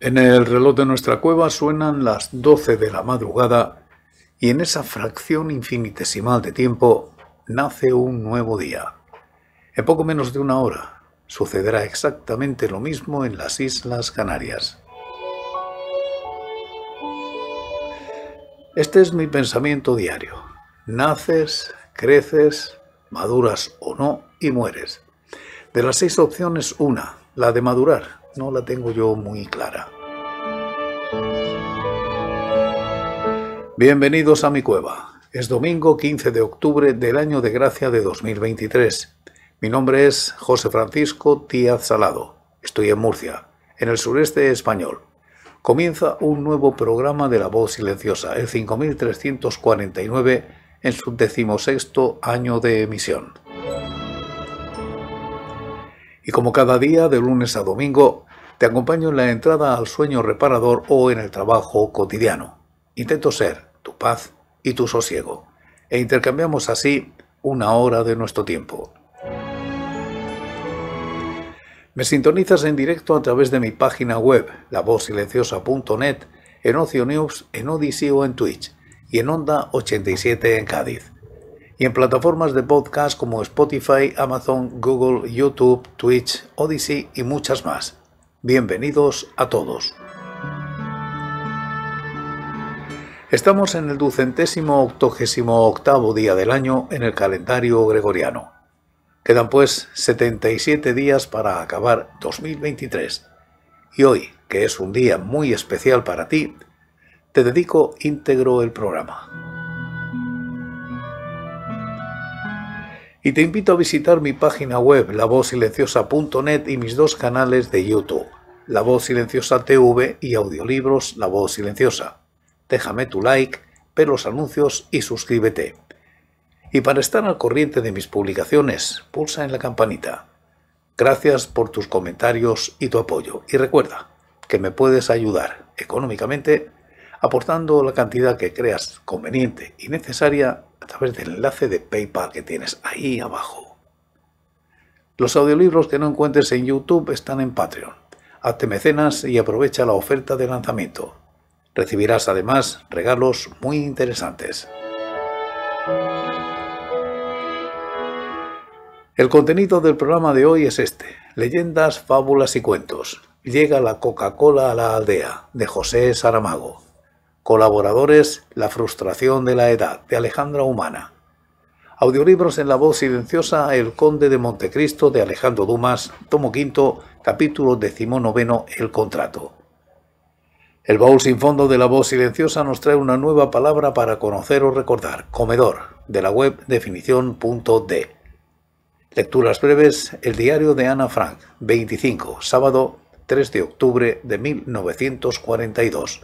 En el reloj de nuestra cueva suenan las 12 de la madrugada y en esa fracción infinitesimal de tiempo nace un nuevo día. En poco menos de una hora sucederá exactamente lo mismo en las Islas Canarias. Este es mi pensamiento diario. Naces, creces, maduras o no y mueres. De las seis opciones, una, la de madurar, no la tengo yo muy clara. Bienvenidos a mi cueva. Es domingo 15 de octubre del año de gracia de 2023. Mi nombre es José Francisco Díaz Salado. Estoy en Murcia, en el sureste español. Comienza un nuevo programa de la voz silenciosa, el 5349, en su decimosexto año de emisión. Y como cada día, de lunes a domingo, te acompaño en la entrada al sueño reparador o en el trabajo cotidiano. Intento ser tu paz y tu sosiego, e intercambiamos así una hora de nuestro tiempo. Me sintonizas en directo a través de mi página web, lavozsilenciosa.net, en Ocio News, en Odyssey o en Twitch, y en Onda 87 en Cádiz. Y en plataformas de podcast como Spotify, Amazon, Google, YouTube, Twitch, Odyssey y muchas más. Bienvenidos a todos. Estamos en el ducentésimo octogésimo octavo día del año en el calendario gregoriano. Quedan pues 77 días para acabar 2023. Y hoy, que es un día muy especial para ti, te dedico íntegro el programa. y te invito a visitar mi página web lavozsilenciosa.net y mis dos canales de YouTube, La Voz Silenciosa TV y audiolibros La Voz Silenciosa déjame tu like, ve los anuncios y suscríbete. Y para estar al corriente de mis publicaciones, pulsa en la campanita. Gracias por tus comentarios y tu apoyo. Y recuerda que me puedes ayudar económicamente aportando la cantidad que creas conveniente y necesaria a través del enlace de PayPal que tienes ahí abajo. Los audiolibros que no encuentres en YouTube están en Patreon. Hazte mecenas y aprovecha la oferta de lanzamiento. Recibirás además regalos muy interesantes. El contenido del programa de hoy es este, leyendas, fábulas y cuentos. Llega la Coca-Cola a la aldea, de José Saramago. Colaboradores, La frustración de la edad, de Alejandra Humana. Audiolibros en la voz silenciosa, El Conde de Montecristo, de Alejandro Dumas, tomo quinto, capítulo decimonoveno, El Contrato. El baúl sin fondo de la voz silenciosa nos trae una nueva palabra para conocer o recordar. Comedor, de la web definición.de. Lecturas breves, el diario de Ana Frank, 25, sábado 3 de octubre de 1942.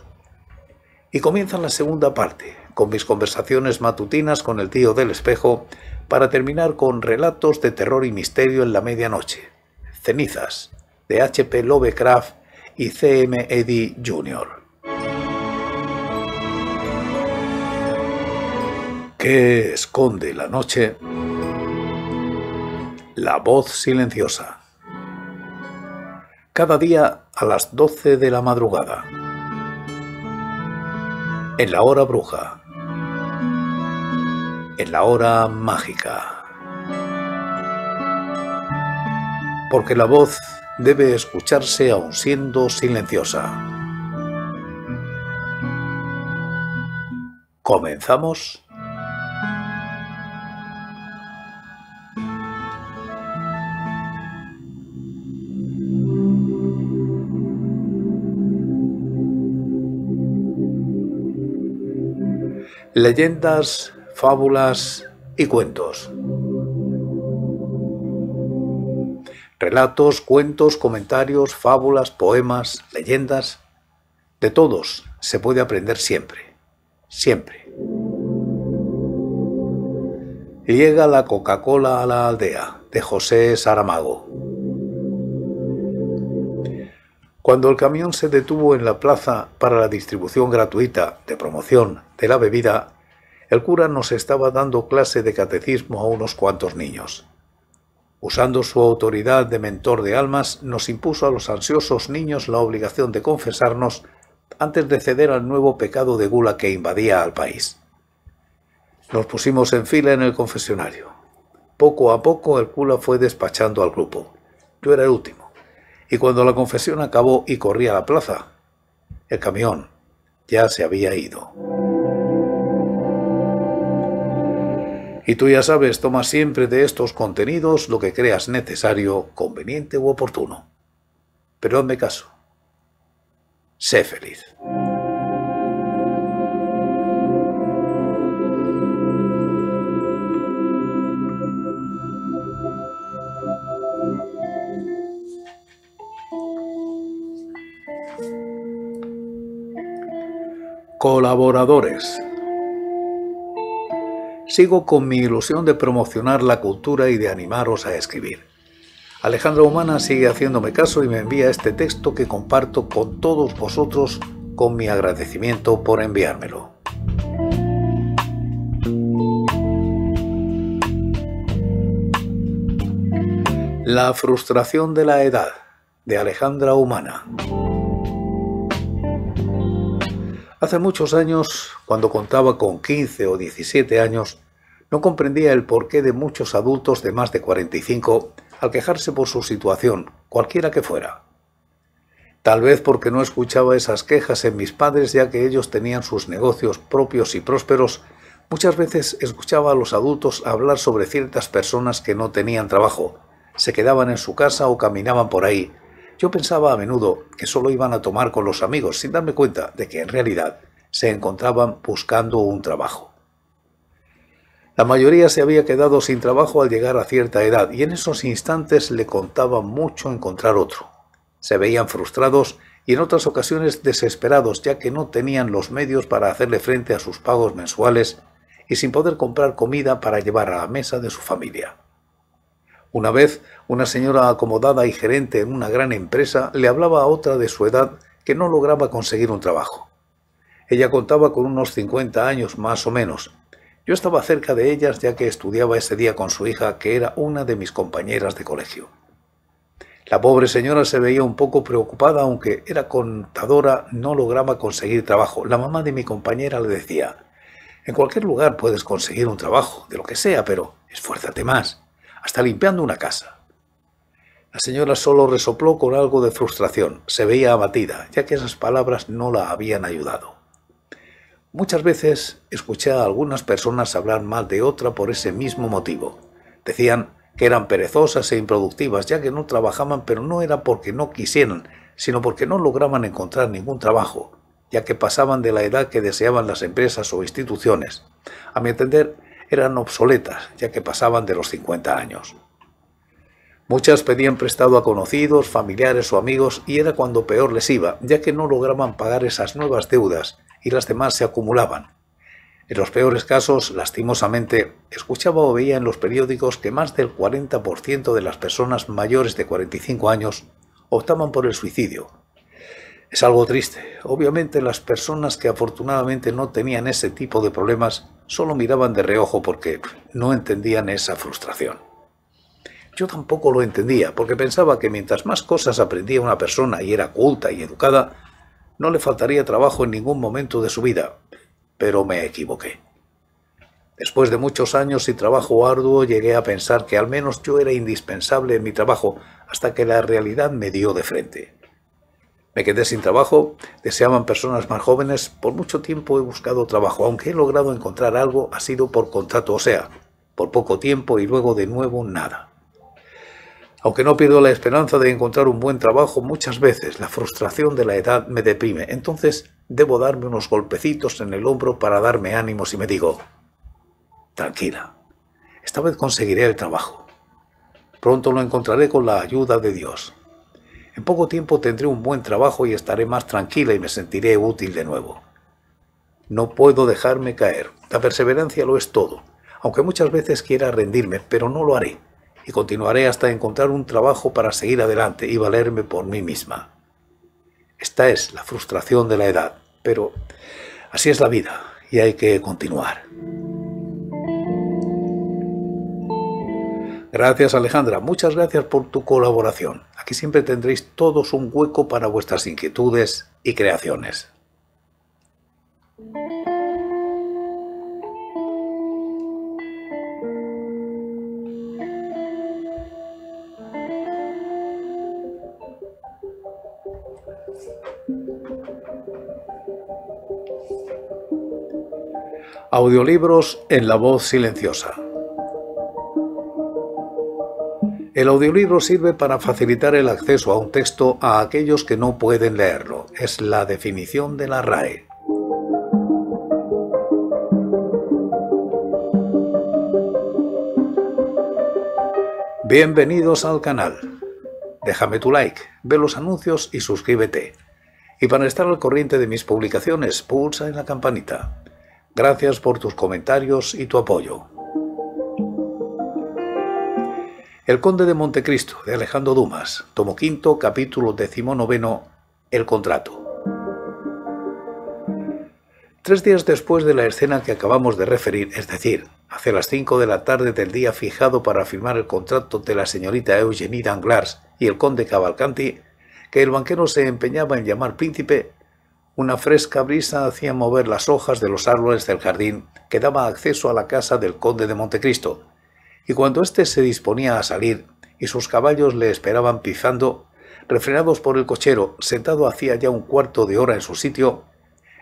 Y comienza la segunda parte, con mis conversaciones matutinas con el tío del espejo, para terminar con relatos de terror y misterio en la medianoche. Cenizas, de H.P. Lovecraft y CM Eddy Jr. ¿Qué esconde la noche? La voz silenciosa. Cada día a las 12 de la madrugada. En la hora bruja. En la hora mágica. Porque la voz debe escucharse aún siendo silenciosa. ¿Comenzamos? Leyendas, fábulas y cuentos. Relatos, cuentos, comentarios, fábulas, poemas, leyendas. De todos se puede aprender siempre. Siempre. Llega la Coca-Cola a la aldea de José Saramago. Cuando el camión se detuvo en la plaza para la distribución gratuita de promoción de la bebida, el cura nos estaba dando clase de catecismo a unos cuantos niños. Usando su autoridad de mentor de almas, nos impuso a los ansiosos niños la obligación de confesarnos antes de ceder al nuevo pecado de gula que invadía al país. Nos pusimos en fila en el confesionario. Poco a poco el cura fue despachando al grupo. Yo era el último. Y cuando la confesión acabó y corrí a la plaza, el camión ya se había ido. Y tú ya sabes, toma siempre de estos contenidos lo que creas necesario, conveniente u oportuno. Pero hazme caso. Sé feliz. Colaboradores sigo con mi ilusión de promocionar la cultura y de animaros a escribir. Alejandra Humana sigue haciéndome caso y me envía este texto que comparto con todos vosotros con mi agradecimiento por enviármelo. La frustración de la edad de Alejandra Humana. Hace muchos años, cuando contaba con 15 o 17 años, no comprendía el porqué de muchos adultos de más de 45 al quejarse por su situación, cualquiera que fuera. Tal vez porque no escuchaba esas quejas en mis padres, ya que ellos tenían sus negocios propios y prósperos, muchas veces escuchaba a los adultos hablar sobre ciertas personas que no tenían trabajo, se quedaban en su casa o caminaban por ahí, yo pensaba a menudo que solo iban a tomar con los amigos sin darme cuenta de que en realidad se encontraban buscando un trabajo. La mayoría se había quedado sin trabajo al llegar a cierta edad y en esos instantes le contaba mucho encontrar otro. Se veían frustrados y en otras ocasiones desesperados ya que no tenían los medios para hacerle frente a sus pagos mensuales y sin poder comprar comida para llevar a la mesa de su familia. Una vez, una señora acomodada y gerente en una gran empresa le hablaba a otra de su edad que no lograba conseguir un trabajo. Ella contaba con unos 50 años más o menos. Yo estaba cerca de ellas ya que estudiaba ese día con su hija, que era una de mis compañeras de colegio. La pobre señora se veía un poco preocupada, aunque era contadora, no lograba conseguir trabajo. La mamá de mi compañera le decía, en cualquier lugar puedes conseguir un trabajo, de lo que sea, pero esfuérzate más hasta limpiando una casa. La señora solo resopló con algo de frustración, se veía abatida, ya que esas palabras no la habían ayudado. Muchas veces escuché a algunas personas hablar mal de otra por ese mismo motivo. Decían que eran perezosas e improductivas, ya que no trabajaban, pero no era porque no quisieran, sino porque no lograban encontrar ningún trabajo, ya que pasaban de la edad que deseaban las empresas o instituciones. A mi entender, eran obsoletas, ya que pasaban de los 50 años. Muchas pedían prestado a conocidos, familiares o amigos y era cuando peor les iba, ya que no lograban pagar esas nuevas deudas y las demás se acumulaban. En los peores casos, lastimosamente, escuchaba o veía en los periódicos que más del 40% de las personas mayores de 45 años optaban por el suicidio, es algo triste. Obviamente las personas que afortunadamente no tenían ese tipo de problemas solo miraban de reojo porque no entendían esa frustración. Yo tampoco lo entendía porque pensaba que mientras más cosas aprendía una persona y era culta y educada, no le faltaría trabajo en ningún momento de su vida. Pero me equivoqué. Después de muchos años y trabajo arduo llegué a pensar que al menos yo era indispensable en mi trabajo hasta que la realidad me dio de frente. Me quedé sin trabajo, deseaban personas más jóvenes, por mucho tiempo he buscado trabajo, aunque he logrado encontrar algo ha sido por contrato, o sea, por poco tiempo y luego de nuevo nada. Aunque no pierdo la esperanza de encontrar un buen trabajo, muchas veces la frustración de la edad me deprime, entonces debo darme unos golpecitos en el hombro para darme ánimos y me digo, tranquila, esta vez conseguiré el trabajo. Pronto lo encontraré con la ayuda de Dios. En poco tiempo tendré un buen trabajo y estaré más tranquila y me sentiré útil de nuevo. No puedo dejarme caer. La perseverancia lo es todo, aunque muchas veces quiera rendirme, pero no lo haré. Y continuaré hasta encontrar un trabajo para seguir adelante y valerme por mí misma. Esta es la frustración de la edad, pero así es la vida y hay que continuar. Gracias Alejandra, muchas gracias por tu colaboración. Aquí siempre tendréis todos un hueco para vuestras inquietudes y creaciones. Audiolibros en la voz silenciosa. El audiolibro sirve para facilitar el acceso a un texto a aquellos que no pueden leerlo. Es la definición de la RAE. Bienvenidos al canal. Déjame tu like, ve los anuncios y suscríbete. Y para estar al corriente de mis publicaciones, pulsa en la campanita. Gracias por tus comentarios y tu apoyo. El Conde de Montecristo, de Alejandro Dumas, tomo quinto, capítulo decimonoveno, El contrato. Tres días después de la escena que acabamos de referir, es decir, hacia las cinco de la tarde del día fijado para firmar el contrato de la señorita Eugenie Danglars y el conde Cavalcanti, que el banquero se empeñaba en llamar príncipe, una fresca brisa hacía mover las hojas de los árboles del jardín que daba acceso a la casa del conde de Montecristo, y cuando éste se disponía a salir y sus caballos le esperaban pisando, refrenados por el cochero, sentado hacía ya un cuarto de hora en su sitio,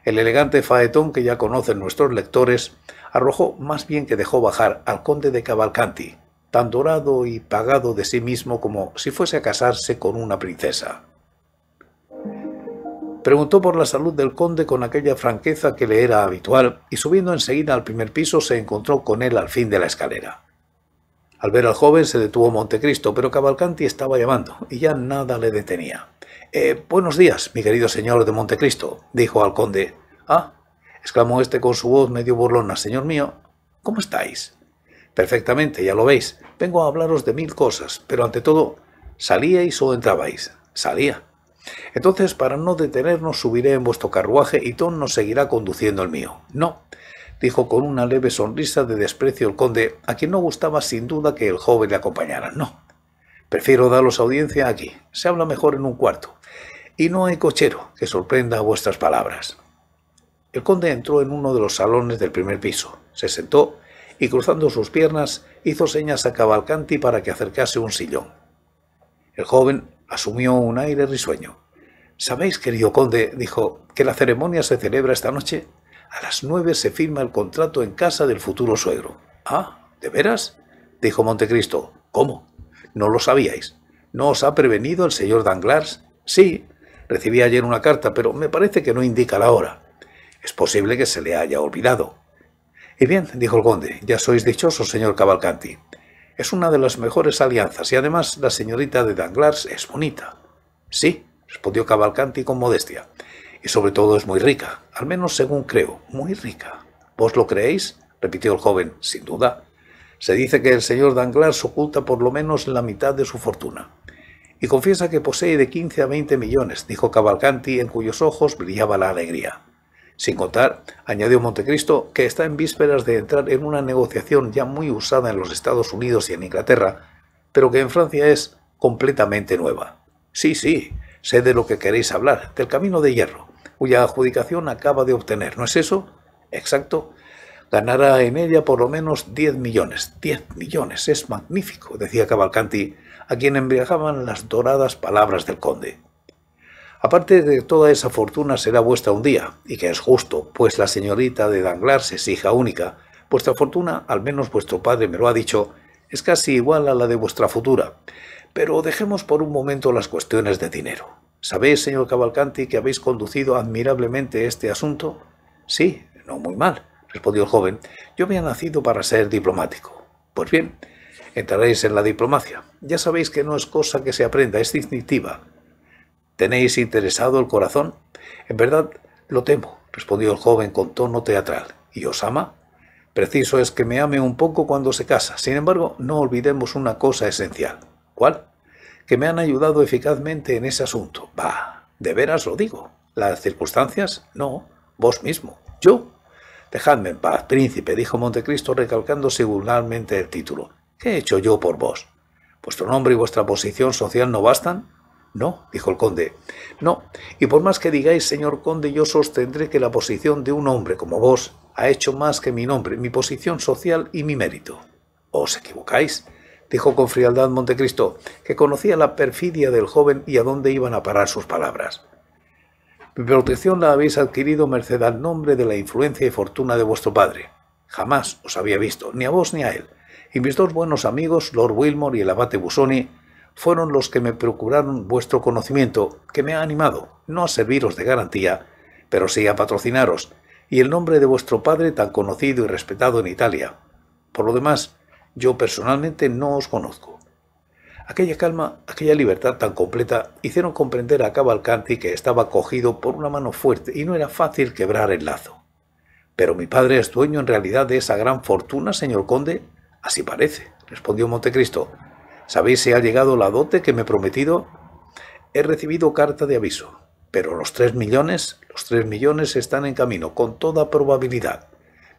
el elegante faetón que ya conocen nuestros lectores arrojó más bien que dejó bajar al conde de Cavalcanti, tan dorado y pagado de sí mismo como si fuese a casarse con una princesa. Preguntó por la salud del conde con aquella franqueza que le era habitual y subiendo enseguida al primer piso se encontró con él al fin de la escalera. Al ver al joven se detuvo Montecristo, pero Cavalcanti estaba llamando y ya nada le detenía. Eh, buenos días, mi querido señor de Montecristo, dijo al conde. Ah, exclamó este con su voz medio burlona, señor mío, ¿cómo estáis? Perfectamente, ya lo veis. Vengo a hablaros de mil cosas, pero ante todo, ¿salíais o entrabais? Salía. Entonces, para no detenernos, subiré en vuestro carruaje y Tom nos seguirá conduciendo el mío. No, dijo con una leve sonrisa de desprecio el conde, a quien no gustaba sin duda que el joven le acompañara. No, prefiero daros audiencia aquí, se habla mejor en un cuarto, y no hay cochero que sorprenda vuestras palabras. El conde entró en uno de los salones del primer piso, se sentó y cruzando sus piernas hizo señas a Cavalcanti para que acercase un sillón. El joven asumió un aire risueño. ¿Sabéis, querido conde, dijo, que la ceremonia se celebra esta noche? A las nueve se firma el contrato en casa del futuro suegro. Ah, ¿de veras? dijo Montecristo. ¿Cómo? No lo sabíais. ¿No os ha prevenido el señor Danglars? Sí, recibí ayer una carta, pero me parece que no indica la hora. Es posible que se le haya olvidado. Y bien, dijo el conde, ya sois dichoso, señor Cavalcanti. Es una de las mejores alianzas y además la señorita de Danglars es bonita. Sí, respondió Cavalcanti con modestia y sobre todo es muy rica, al menos según creo, muy rica. ¿Vos lo creéis? repitió el joven, sin duda. Se dice que el señor Danglars oculta por lo menos la mitad de su fortuna. Y confiesa que posee de 15 a 20 millones, dijo Cavalcanti, en cuyos ojos brillaba la alegría. Sin contar, añadió Montecristo, que está en vísperas de entrar en una negociación ya muy usada en los Estados Unidos y en Inglaterra, pero que en Francia es completamente nueva. Sí, sí, sé de lo que queréis hablar, del camino de hierro cuya adjudicación acaba de obtener. ¿No es eso? Exacto. Ganará en ella por lo menos 10 millones. 10 millones, es magnífico, decía Cavalcanti, a quien embriagaban las doradas palabras del conde. Aparte de toda esa fortuna será vuestra un día, y que es justo, pues la señorita de Danglars es hija única. Vuestra fortuna, al menos vuestro padre me lo ha dicho, es casi igual a la de vuestra futura. Pero dejemos por un momento las cuestiones de dinero. ¿Sabéis, señor Cavalcanti, que habéis conducido admirablemente este asunto? Sí, no muy mal, respondió el joven. Yo me he nacido para ser diplomático. Pues bien, entraréis en la diplomacia. Ya sabéis que no es cosa que se aprenda, es distintiva. ¿Tenéis interesado el corazón? En verdad, lo temo, respondió el joven con tono teatral. ¿Y os ama? Preciso es que me ame un poco cuando se casa. Sin embargo, no olvidemos una cosa esencial. ¿Cuál? que me han ayudado eficazmente en ese asunto. Bah, de veras lo digo. Las circunstancias, no, vos mismo, yo. Dejadme en paz, príncipe, dijo Montecristo recalcando seguramente el título. ¿Qué he hecho yo por vos? ¿Vuestro nombre y vuestra posición social no bastan? No, dijo el conde. No, y por más que digáis, señor conde, yo sostendré que la posición de un hombre como vos ha hecho más que mi nombre, mi posición social y mi mérito. Os equivocáis dijo con frialdad Montecristo, que conocía la perfidia del joven y a dónde iban a parar sus palabras. Mi protección la habéis adquirido merced al nombre de la influencia y fortuna de vuestro padre. Jamás os había visto, ni a vos ni a él, y mis dos buenos amigos, Lord Wilmore y el abate Busoni, fueron los que me procuraron vuestro conocimiento, que me ha animado, no a serviros de garantía, pero sí a patrocinaros, y el nombre de vuestro padre tan conocido y respetado en Italia. Por lo demás, yo personalmente no os conozco. Aquella calma, aquella libertad tan completa hicieron comprender a Cavalcanti que estaba cogido por una mano fuerte y no era fácil quebrar el lazo. Pero mi padre es dueño en realidad de esa gran fortuna, señor conde. Así parece, respondió Montecristo. ¿Sabéis si ha llegado la dote que me he prometido? He recibido carta de aviso, pero los tres millones, los tres millones están en camino, con toda probabilidad.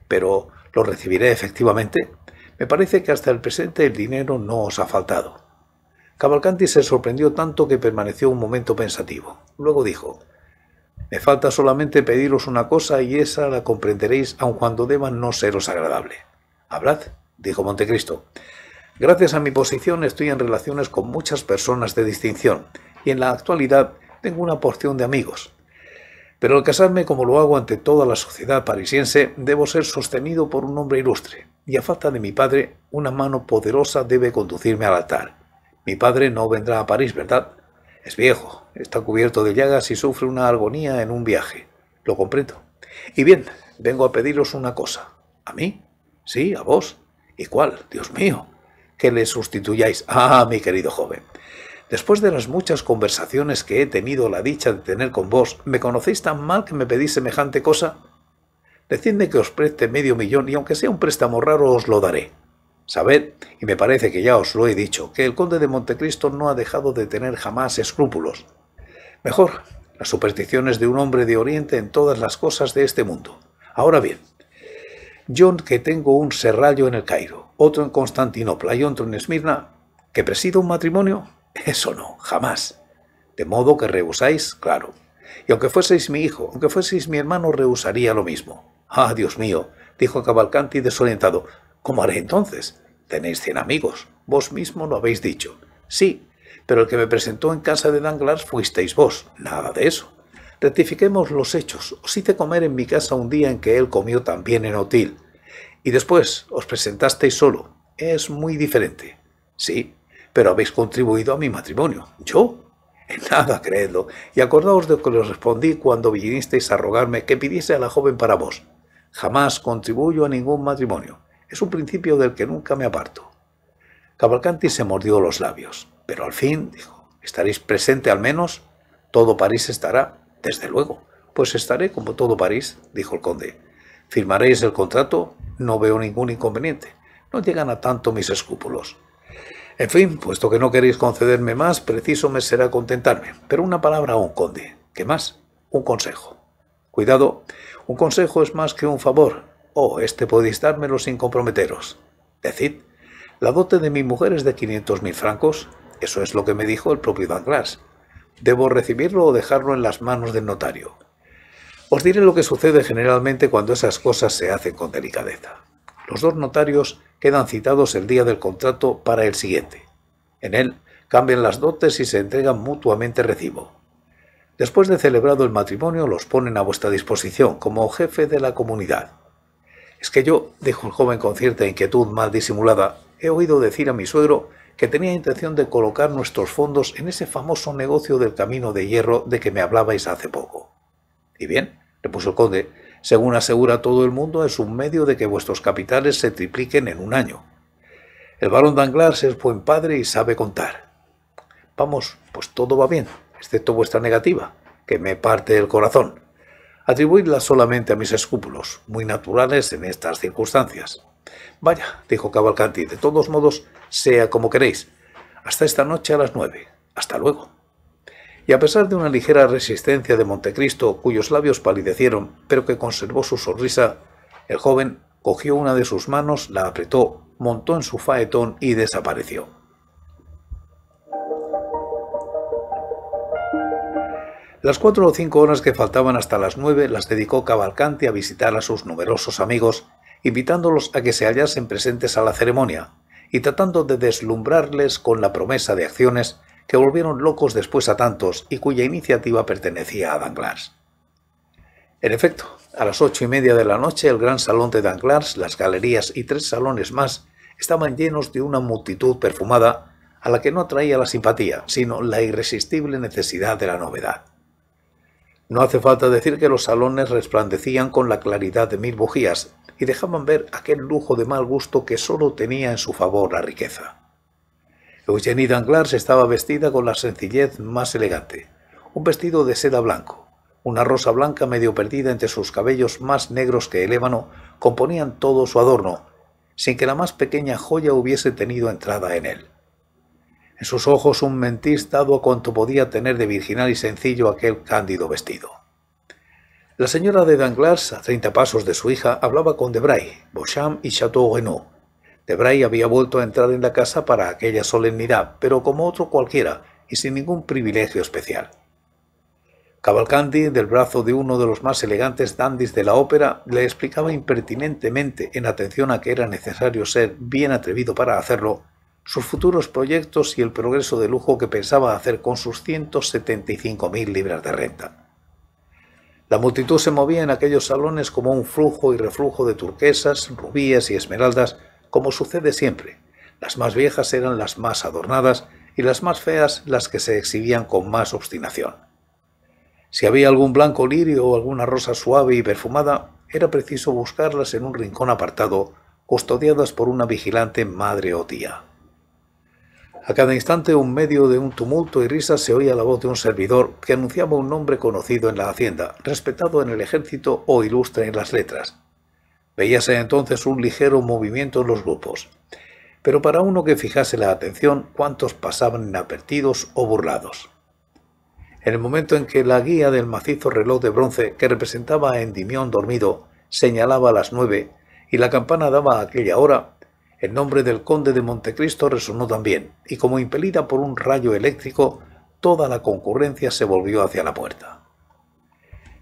Pero, ¿los recibiré efectivamente? Me parece que hasta el presente el dinero no os ha faltado. Cavalcanti se sorprendió tanto que permaneció un momento pensativo. Luego dijo, Me falta solamente pediros una cosa y esa la comprenderéis aun cuando deba no seros agradable. Hablad, dijo Montecristo. Gracias a mi posición estoy en relaciones con muchas personas de distinción y en la actualidad tengo una porción de amigos. Pero al casarme como lo hago ante toda la sociedad parisiense, debo ser sostenido por un hombre ilustre, y a falta de mi padre, una mano poderosa debe conducirme al altar. Mi padre no vendrá a París, ¿verdad? Es viejo, está cubierto de llagas y sufre una agonía en un viaje. Lo comprendo. Y bien, vengo a pediros una cosa. ¿A mí? Sí, a vos. ¿Y cuál? Dios mío. Que le sustituyáis. Ah, mi querido joven. Después de las muchas conversaciones que he tenido la dicha de tener con vos, ¿me conocéis tan mal que me pedís semejante cosa? Decidme que os preste medio millón y aunque sea un préstamo raro os lo daré. Sabed, y me parece que ya os lo he dicho, que el conde de Montecristo no ha dejado de tener jamás escrúpulos. Mejor, las supersticiones de un hombre de Oriente en todas las cosas de este mundo. Ahora bien, John que tengo un serrallo en el Cairo, otro en Constantinopla y otro en Esmirna, que presido un matrimonio, eso no, jamás. De modo que rehusáis, claro. Y aunque fueseis mi hijo, aunque fueseis mi hermano, rehusaría lo mismo. Ah, Dios mío, dijo Cavalcanti desorientado. ¿Cómo haré entonces? Tenéis cien amigos. Vos mismo lo habéis dicho. Sí, pero el que me presentó en casa de Danglars fuisteis vos. Nada de eso. Rectifiquemos los hechos. Os hice comer en mi casa un día en que él comió también en Otil. Y después os presentasteis solo. Es muy diferente. Sí, pero habéis contribuido a mi matrimonio. ¿Yo? En nada, creedlo. Y acordaos de lo que os respondí cuando vinisteis a rogarme que pidiese a la joven para vos. Jamás contribuyo a ningún matrimonio. Es un principio del que nunca me aparto. Cavalcanti se mordió los labios, pero al fin dijo, ¿estaréis presente al menos? Todo París estará, desde luego. Pues estaré como todo París, dijo el conde. ¿Firmaréis el contrato? No veo ningún inconveniente. No llegan a tanto mis escrúpulos. En fin, puesto que no queréis concederme más, preciso me será contentarme. Pero una palabra a un conde. ¿Qué más? Un consejo. Cuidado, un consejo es más que un favor. Oh, este podéis dármelo sin comprometeros. Decid, la dote de mi mujer es de mil francos. Eso es lo que me dijo el propio Danglars. ¿Debo recibirlo o dejarlo en las manos del notario? Os diré lo que sucede generalmente cuando esas cosas se hacen con delicadeza. Los dos notarios quedan citados el día del contrato para el siguiente. En él cambian las dotes y se entregan mutuamente recibo. Después de celebrado el matrimonio, los ponen a vuestra disposición como jefe de la comunidad. Es que yo, dijo el joven con cierta inquietud mal disimulada, he oído decir a mi suegro que tenía intención de colocar nuestros fondos en ese famoso negocio del camino de hierro de que me hablabais hace poco. ¿Y bien? repuso el conde, según asegura todo el mundo, es un medio de que vuestros capitales se tripliquen en un año. El barón Danglars es buen padre y sabe contar. Vamos, pues todo va bien, excepto vuestra negativa, que me parte el corazón. Atribuidla solamente a mis escrúpulos, muy naturales en estas circunstancias. Vaya, dijo Cavalcanti, de todos modos, sea como queréis. Hasta esta noche a las nueve. Hasta luego y a pesar de una ligera resistencia de Montecristo, cuyos labios palidecieron, pero que conservó su sonrisa, el joven cogió una de sus manos, la apretó, montó en su faetón y desapareció. Las cuatro o cinco horas que faltaban hasta las nueve las dedicó Cavalcanti a visitar a sus numerosos amigos, invitándolos a que se hallasen presentes a la ceremonia, y tratando de deslumbrarles con la promesa de acciones que volvieron locos después a tantos y cuya iniciativa pertenecía a Danglars. En efecto, a las ocho y media de la noche el gran salón de Danglars, las galerías y tres salones más estaban llenos de una multitud perfumada a la que no atraía la simpatía, sino la irresistible necesidad de la novedad. No hace falta decir que los salones resplandecían con la claridad de mil bujías y dejaban ver aquel lujo de mal gusto que sólo tenía en su favor la riqueza. Eugenie Danglars estaba vestida con la sencillez más elegante. Un vestido de seda blanco, una rosa blanca medio perdida entre sus cabellos más negros que el ébano componían todo su adorno, sin que la más pequeña joya hubiese tenido entrada en él. En sus ojos un mentis dado a cuanto podía tener de virginal y sencillo aquel cándido vestido. La señora de Danglars, a treinta pasos de su hija, hablaba con Debray, Beauchamp y Chateau Renaud, Debray este, había vuelto a entrar en la casa para aquella solemnidad, pero como otro cualquiera y sin ningún privilegio especial. Cavalcanti, del brazo de uno de los más elegantes dandis de la ópera, le explicaba impertinentemente, en atención a que era necesario ser bien atrevido para hacerlo, sus futuros proyectos y el progreso de lujo que pensaba hacer con sus 175.000 libras de renta. La multitud se movía en aquellos salones como un flujo y reflujo de turquesas, rubíes y esmeraldas como sucede siempre. Las más viejas eran las más adornadas y las más feas las que se exhibían con más obstinación. Si había algún blanco lirio o alguna rosa suave y perfumada, era preciso buscarlas en un rincón apartado, custodiadas por una vigilante madre o tía. A cada instante, en medio de un tumulto y risas, se oía la voz de un servidor que anunciaba un nombre conocido en la hacienda, respetado en el ejército o ilustre en las letras, Veíase entonces un ligero movimiento en los grupos, pero para uno que fijase la atención, cuántos pasaban inadvertidos o burlados. En el momento en que la guía del macizo reloj de bronce que representaba a Endimión dormido señalaba a las nueve y la campana daba a aquella hora, el nombre del conde de Montecristo resonó también, y como impelida por un rayo eléctrico, toda la concurrencia se volvió hacia la puerta.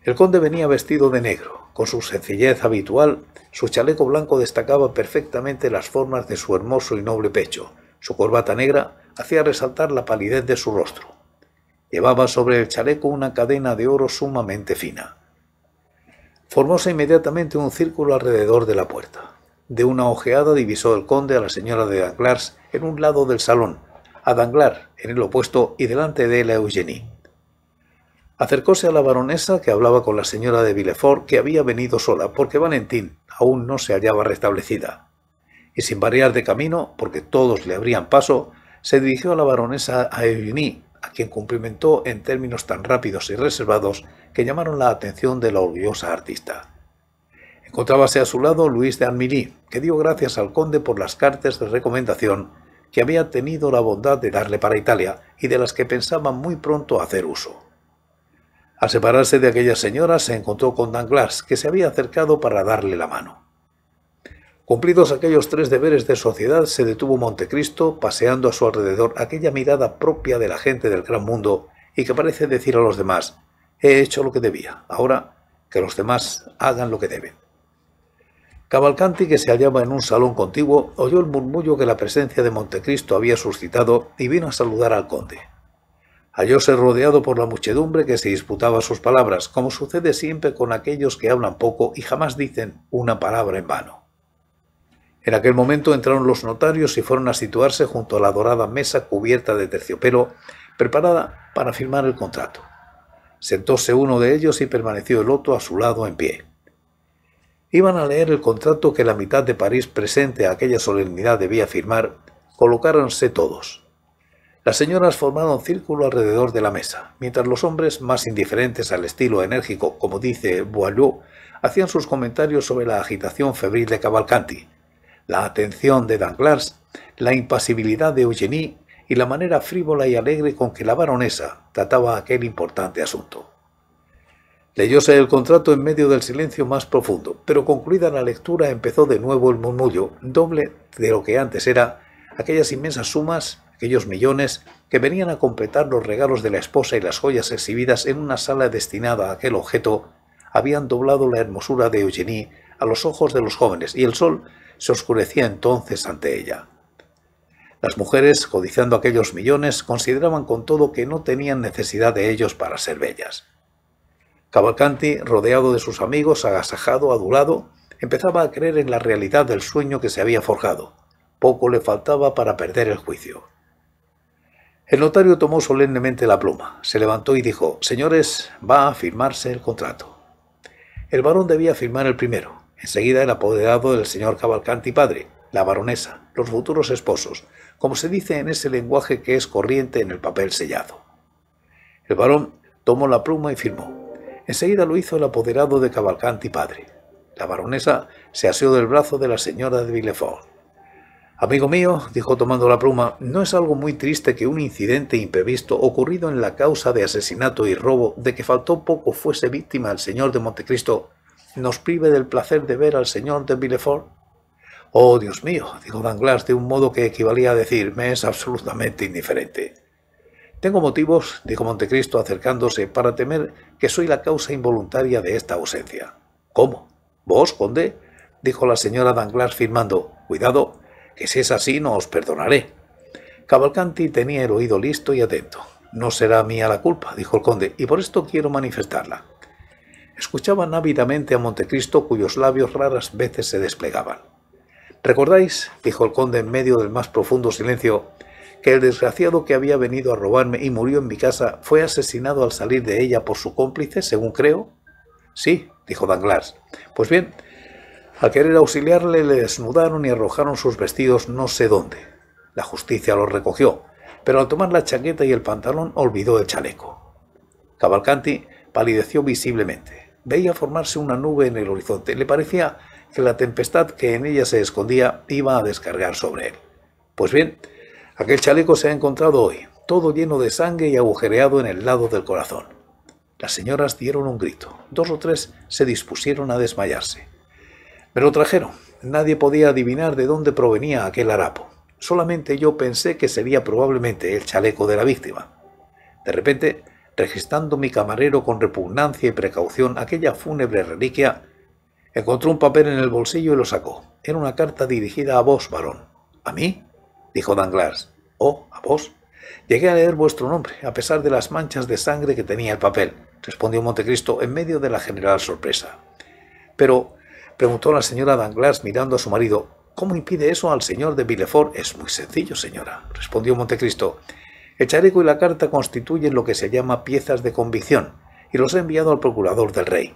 El conde venía vestido de negro. Con su sencillez habitual, su chaleco blanco destacaba perfectamente las formas de su hermoso y noble pecho. Su corbata negra hacía resaltar la palidez de su rostro. Llevaba sobre el chaleco una cadena de oro sumamente fina. Formóse inmediatamente un círculo alrededor de la puerta. De una ojeada divisó el conde a la señora de Danglars en un lado del salón, a Danglars en el opuesto y delante de él a Eugénie. Acercóse a la baronesa que hablaba con la señora de Villefort, que había venido sola, porque Valentín aún no se hallaba restablecida. Y sin variar de camino, porque todos le abrían paso, se dirigió a la baronesa a a quien cumplimentó en términos tan rápidos y reservados que llamaron la atención de la orgullosa artista. Encontrábase a su lado Luis de Anmilly, que dio gracias al conde por las cartas de recomendación que había tenido la bondad de darle para Italia y de las que pensaba muy pronto hacer uso. Al separarse de aquella señora, se encontró con Danglars, que se había acercado para darle la mano. Cumplidos aquellos tres deberes de sociedad, se detuvo Montecristo, paseando a su alrededor aquella mirada propia de la gente del gran mundo y que parece decir a los demás, he hecho lo que debía, ahora que los demás hagan lo que deben. Cavalcanti, que se hallaba en un salón contiguo, oyó el murmullo que la presencia de Montecristo había suscitado y vino a saludar al conde hallóse rodeado por la muchedumbre que se disputaba sus palabras, como sucede siempre con aquellos que hablan poco y jamás dicen una palabra en vano. En aquel momento entraron los notarios y fueron a situarse junto a la dorada mesa cubierta de terciopelo, preparada para firmar el contrato. Sentóse uno de ellos y permaneció el otro a su lado en pie. Iban a leer el contrato que la mitad de París presente a aquella solemnidad debía firmar, colocáronse todos. Las señoras formaron círculo alrededor de la mesa, mientras los hombres, más indiferentes al estilo enérgico, como dice Boileau, hacían sus comentarios sobre la agitación febril de Cavalcanti, la atención de Danglars, la impasibilidad de Eugénie y la manera frívola y alegre con que la baronesa trataba aquel importante asunto. Leyóse el contrato en medio del silencio más profundo, pero concluida la lectura empezó de nuevo el murmullo, doble de lo que antes era, aquellas inmensas sumas aquellos millones que venían a completar los regalos de la esposa y las joyas exhibidas en una sala destinada a aquel objeto, habían doblado la hermosura de Eugenie a los ojos de los jóvenes y el sol se oscurecía entonces ante ella. Las mujeres, codiciando aquellos millones, consideraban con todo que no tenían necesidad de ellos para ser bellas. Cavalcanti, rodeado de sus amigos, agasajado, adulado, empezaba a creer en la realidad del sueño que se había forjado. Poco le faltaba para perder el juicio. El notario tomó solemnemente la pluma, se levantó y dijo, Señores, va a firmarse el contrato. El varón debía firmar el primero, enseguida el apoderado del señor Cavalcanti padre, la baronesa, los futuros esposos, como se dice en ese lenguaje que es corriente en el papel sellado. El varón tomó la pluma y firmó. Enseguida lo hizo el apoderado de Cavalcanti padre. La baronesa se asió del brazo de la señora de Villefort. Amigo mío, dijo tomando la pluma, no es algo muy triste que un incidente imprevisto ocurrido en la causa de asesinato y robo de que faltó poco fuese víctima el señor de Montecristo, nos prive del placer de ver al señor de Villefort. Oh, Dios mío, dijo Danglars de un modo que equivalía a decir, me es absolutamente indiferente. Tengo motivos, dijo Montecristo acercándose, para temer que soy la causa involuntaria de esta ausencia. ¿Cómo? ¿Vos, conde? dijo la señora Danglars firmando. Cuidado, que si es así no os perdonaré. Cavalcanti tenía el oído listo y atento. No será mía la culpa, dijo el conde, y por esto quiero manifestarla. Escuchaban ávidamente a Montecristo, cuyos labios raras veces se desplegaban. ¿Recordáis? dijo el conde en medio del más profundo silencio, que el desgraciado que había venido a robarme y murió en mi casa fue asesinado al salir de ella por su cómplice, según creo. Sí, dijo Danglars. Pues bien, al querer auxiliarle le desnudaron y arrojaron sus vestidos no sé dónde. La justicia los recogió, pero al tomar la chaqueta y el pantalón olvidó el chaleco. Cavalcanti palideció visiblemente. Veía formarse una nube en el horizonte. Le parecía que la tempestad que en ella se escondía iba a descargar sobre él. Pues bien, aquel chaleco se ha encontrado hoy, todo lleno de sangre y agujereado en el lado del corazón. Las señoras dieron un grito. Dos o tres se dispusieron a desmayarse. Me trajeron. Nadie podía adivinar de dónde provenía aquel harapo. Solamente yo pensé que sería probablemente el chaleco de la víctima. De repente, registrando mi camarero con repugnancia y precaución aquella fúnebre reliquia, encontró un papel en el bolsillo y lo sacó. Era una carta dirigida a vos, varón. ¿A mí? dijo Danglars. ¿O oh, a vos. Llegué a leer vuestro nombre, a pesar de las manchas de sangre que tenía el papel, respondió Montecristo en medio de la general sorpresa. Pero preguntó la señora Danglars mirando a su marido. ¿Cómo impide eso al señor de Villefort? Es muy sencillo, señora, respondió Montecristo. El charico y la carta constituyen lo que se llama piezas de convicción, y los he enviado al procurador del rey.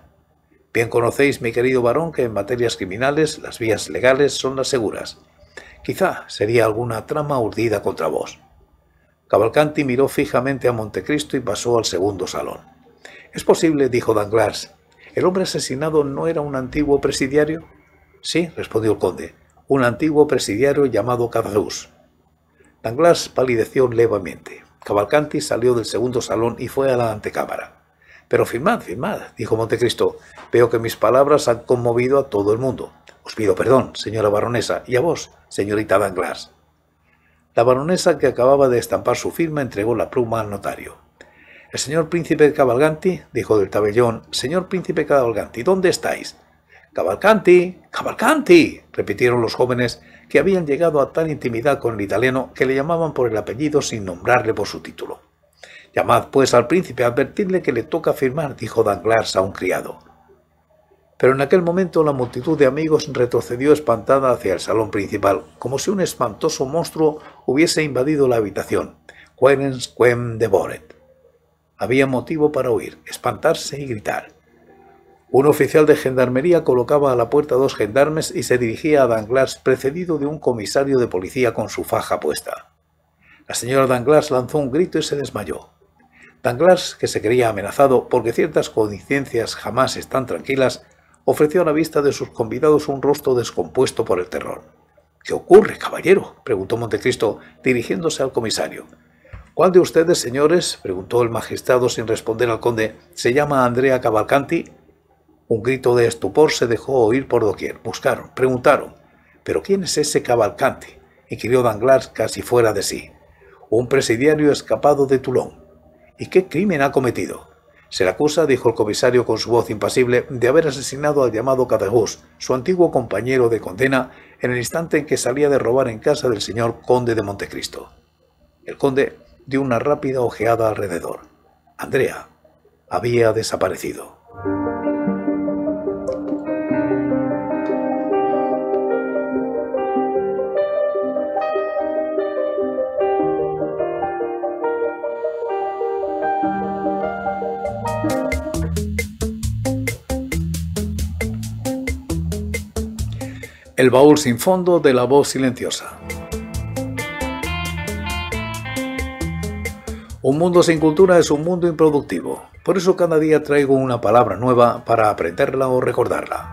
Bien conocéis, mi querido varón, que en materias criminales las vías legales son las seguras. Quizá sería alguna trama urdida contra vos. Cavalcanti miró fijamente a Montecristo y pasó al segundo salón. Es posible, dijo Danglars, ¿El hombre asesinado no era un antiguo presidiario? Sí, respondió el conde, un antiguo presidiario llamado Cardús. Danglars palideció levemente. Cavalcanti salió del segundo salón y fue a la antecámara. Pero firmad, firmad, dijo Montecristo. Veo que mis palabras han conmovido a todo el mundo. Os pido perdón, señora baronesa, y a vos, señorita Danglars. La baronesa que acababa de estampar su firma entregó la pluma al notario. El señor príncipe Cavalcanti, dijo del tabellón, señor príncipe Cavalcanti, ¿dónde estáis? Cavalcanti, Cavalcanti, repitieron los jóvenes que habían llegado a tal intimidad con el italiano que le llamaban por el apellido sin nombrarle por su título. Llamad pues al príncipe, advertirle que le toca firmar, dijo Danglars a un criado. Pero en aquel momento la multitud de amigos retrocedió espantada hacia el salón principal, como si un espantoso monstruo hubiese invadido la habitación. Querens quem devoret. Había motivo para huir, espantarse y gritar. Un oficial de gendarmería colocaba a la puerta dos gendarmes y se dirigía a Danglars precedido de un comisario de policía con su faja puesta. La señora Danglars lanzó un grito y se desmayó. Danglars, que se creía amenazado porque ciertas coincidencias jamás están tranquilas, ofreció a la vista de sus convidados un rostro descompuesto por el terror. ¿Qué ocurre, caballero? preguntó Montecristo, dirigiéndose al comisario. ¿Cuál de ustedes, señores? preguntó el magistrado sin responder al conde. ¿Se llama Andrea Cavalcanti? Un grito de estupor se dejó oír por doquier. Buscaron, preguntaron. ¿Pero quién es ese Cavalcanti? inquirió Danglars casi fuera de sí. Un presidiario escapado de Toulon. ¿Y qué crimen ha cometido? Se le acusa, dijo el comisario con su voz impasible, de haber asesinado al llamado Caderousse, su antiguo compañero de condena, en el instante en que salía de robar en casa del señor conde de Montecristo. El conde dio una rápida ojeada alrededor. Andrea había desaparecido. El baúl sin fondo de la voz silenciosa. Un mundo sin cultura es un mundo improductivo. Por eso cada día traigo una palabra nueva para aprenderla o recordarla.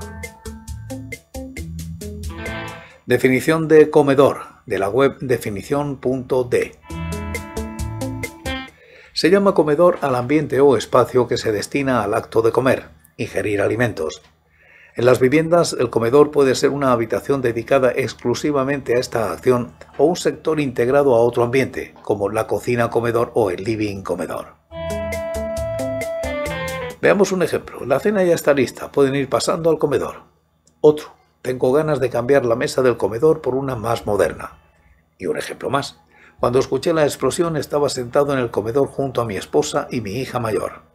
Definición de comedor de la web definición.de Se llama comedor al ambiente o espacio que se destina al acto de comer, ingerir alimentos, en las viviendas, el comedor puede ser una habitación dedicada exclusivamente a esta acción o un sector integrado a otro ambiente, como la cocina-comedor o el living-comedor. Veamos un ejemplo. La cena ya está lista, pueden ir pasando al comedor. Otro. Tengo ganas de cambiar la mesa del comedor por una más moderna. Y un ejemplo más. Cuando escuché la explosión estaba sentado en el comedor junto a mi esposa y mi hija mayor.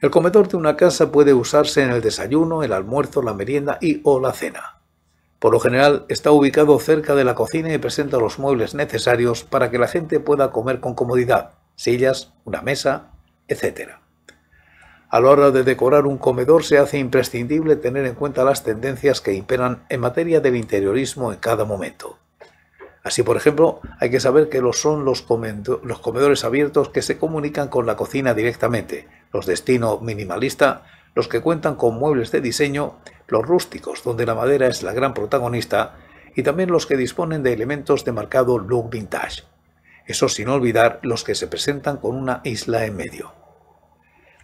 El comedor de una casa puede usarse en el desayuno, el almuerzo, la merienda y o la cena. Por lo general está ubicado cerca de la cocina y presenta los muebles necesarios para que la gente pueda comer con comodidad, sillas, una mesa, etc. A la hora de decorar un comedor se hace imprescindible tener en cuenta las tendencias que imperan en materia del interiorismo en cada momento. Así, por ejemplo, hay que saber que los son los, comedores abiertos que se comunican con la cocina directamente, los destino minimalista, los que cuentan con muebles de diseño, los rústicos, donde la madera es la gran protagonista, y también los que disponen de elementos de marcado look vintage. Eso sin olvidar los que se presentan con una isla en medio.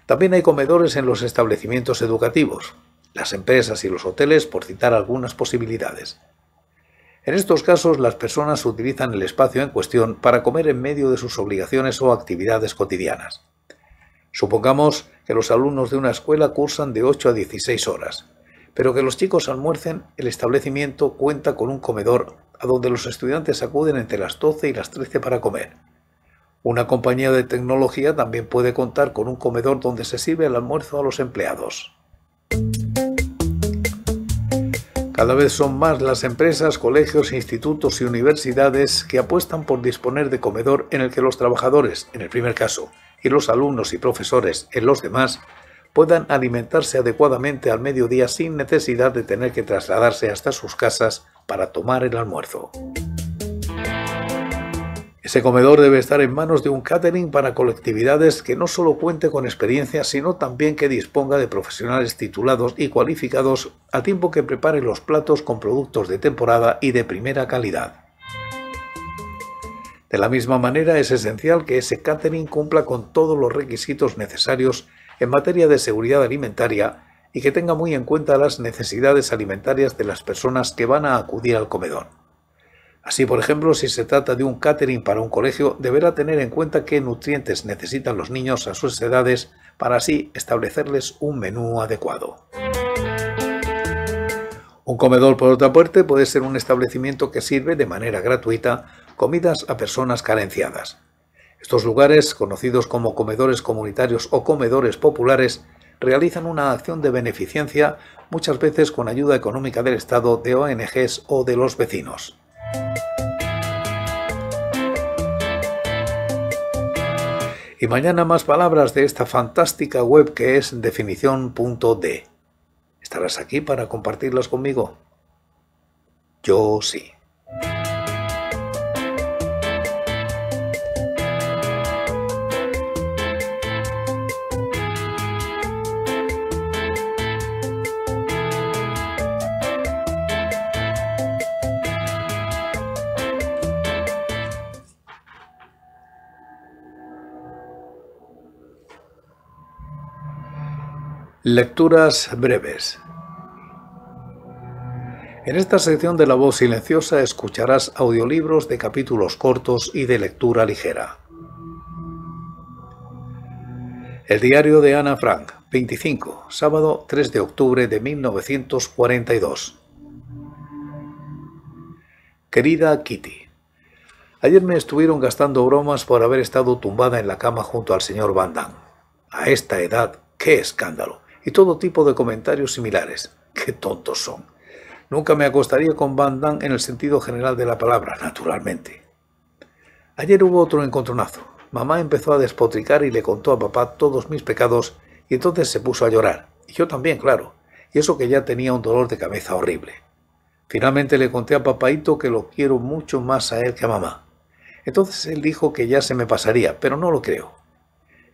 También hay comedores en los establecimientos educativos, las empresas y los hoteles, por citar algunas posibilidades. En estos casos, las personas utilizan el espacio en cuestión para comer en medio de sus obligaciones o actividades cotidianas. Supongamos que los alumnos de una escuela cursan de 8 a 16 horas, pero que los chicos almuercen, el establecimiento cuenta con un comedor a donde los estudiantes acuden entre las 12 y las 13 para comer. Una compañía de tecnología también puede contar con un comedor donde se sirve el almuerzo a los empleados. Cada vez son más las empresas, colegios, institutos y universidades que apuestan por disponer de comedor en el que los trabajadores, en el primer caso, y los alumnos y profesores en los demás puedan alimentarse adecuadamente al mediodía sin necesidad de tener que trasladarse hasta sus casas para tomar el almuerzo. Ese comedor debe estar en manos de un catering para colectividades que no solo cuente con experiencia, sino también que disponga de profesionales titulados y cualificados a tiempo que prepare los platos con productos de temporada y de primera calidad. De la misma manera, es esencial que ese catering cumpla con todos los requisitos necesarios en materia de seguridad alimentaria y que tenga muy en cuenta las necesidades alimentarias de las personas que van a acudir al comedor. Así, por ejemplo, si se trata de un catering para un colegio, deberá tener en cuenta qué nutrientes necesitan los niños a sus edades para así establecerles un menú adecuado. Un comedor, por otra parte, puede ser un establecimiento que sirve de manera gratuita comidas a personas carenciadas. Estos lugares, conocidos como comedores comunitarios o comedores populares, realizan una acción de beneficencia muchas veces con ayuda económica del Estado, de ONGs o de los vecinos. Y mañana más palabras de esta fantástica web que es definición.de. ¿Estarás aquí para compartirlas conmigo? Yo sí. Lecturas breves. En esta sección de La Voz Silenciosa escucharás audiolibros de capítulos cortos y de lectura ligera. El diario de Ana Frank, 25, sábado 3 de octubre de 1942. Querida Kitty, ayer me estuvieron gastando bromas por haber estado tumbada en la cama junto al señor Van Damme. A esta edad, qué escándalo y todo tipo de comentarios similares. ¡Qué tontos son! Nunca me acostaría con Van Damme en el sentido general de la palabra, naturalmente. Ayer hubo otro encontronazo. Mamá empezó a despotricar y le contó a papá todos mis pecados y entonces se puso a llorar. Y yo también, claro. Y eso que ya tenía un dolor de cabeza horrible. Finalmente le conté a papáito que lo quiero mucho más a él que a mamá. Entonces él dijo que ya se me pasaría, pero no lo creo.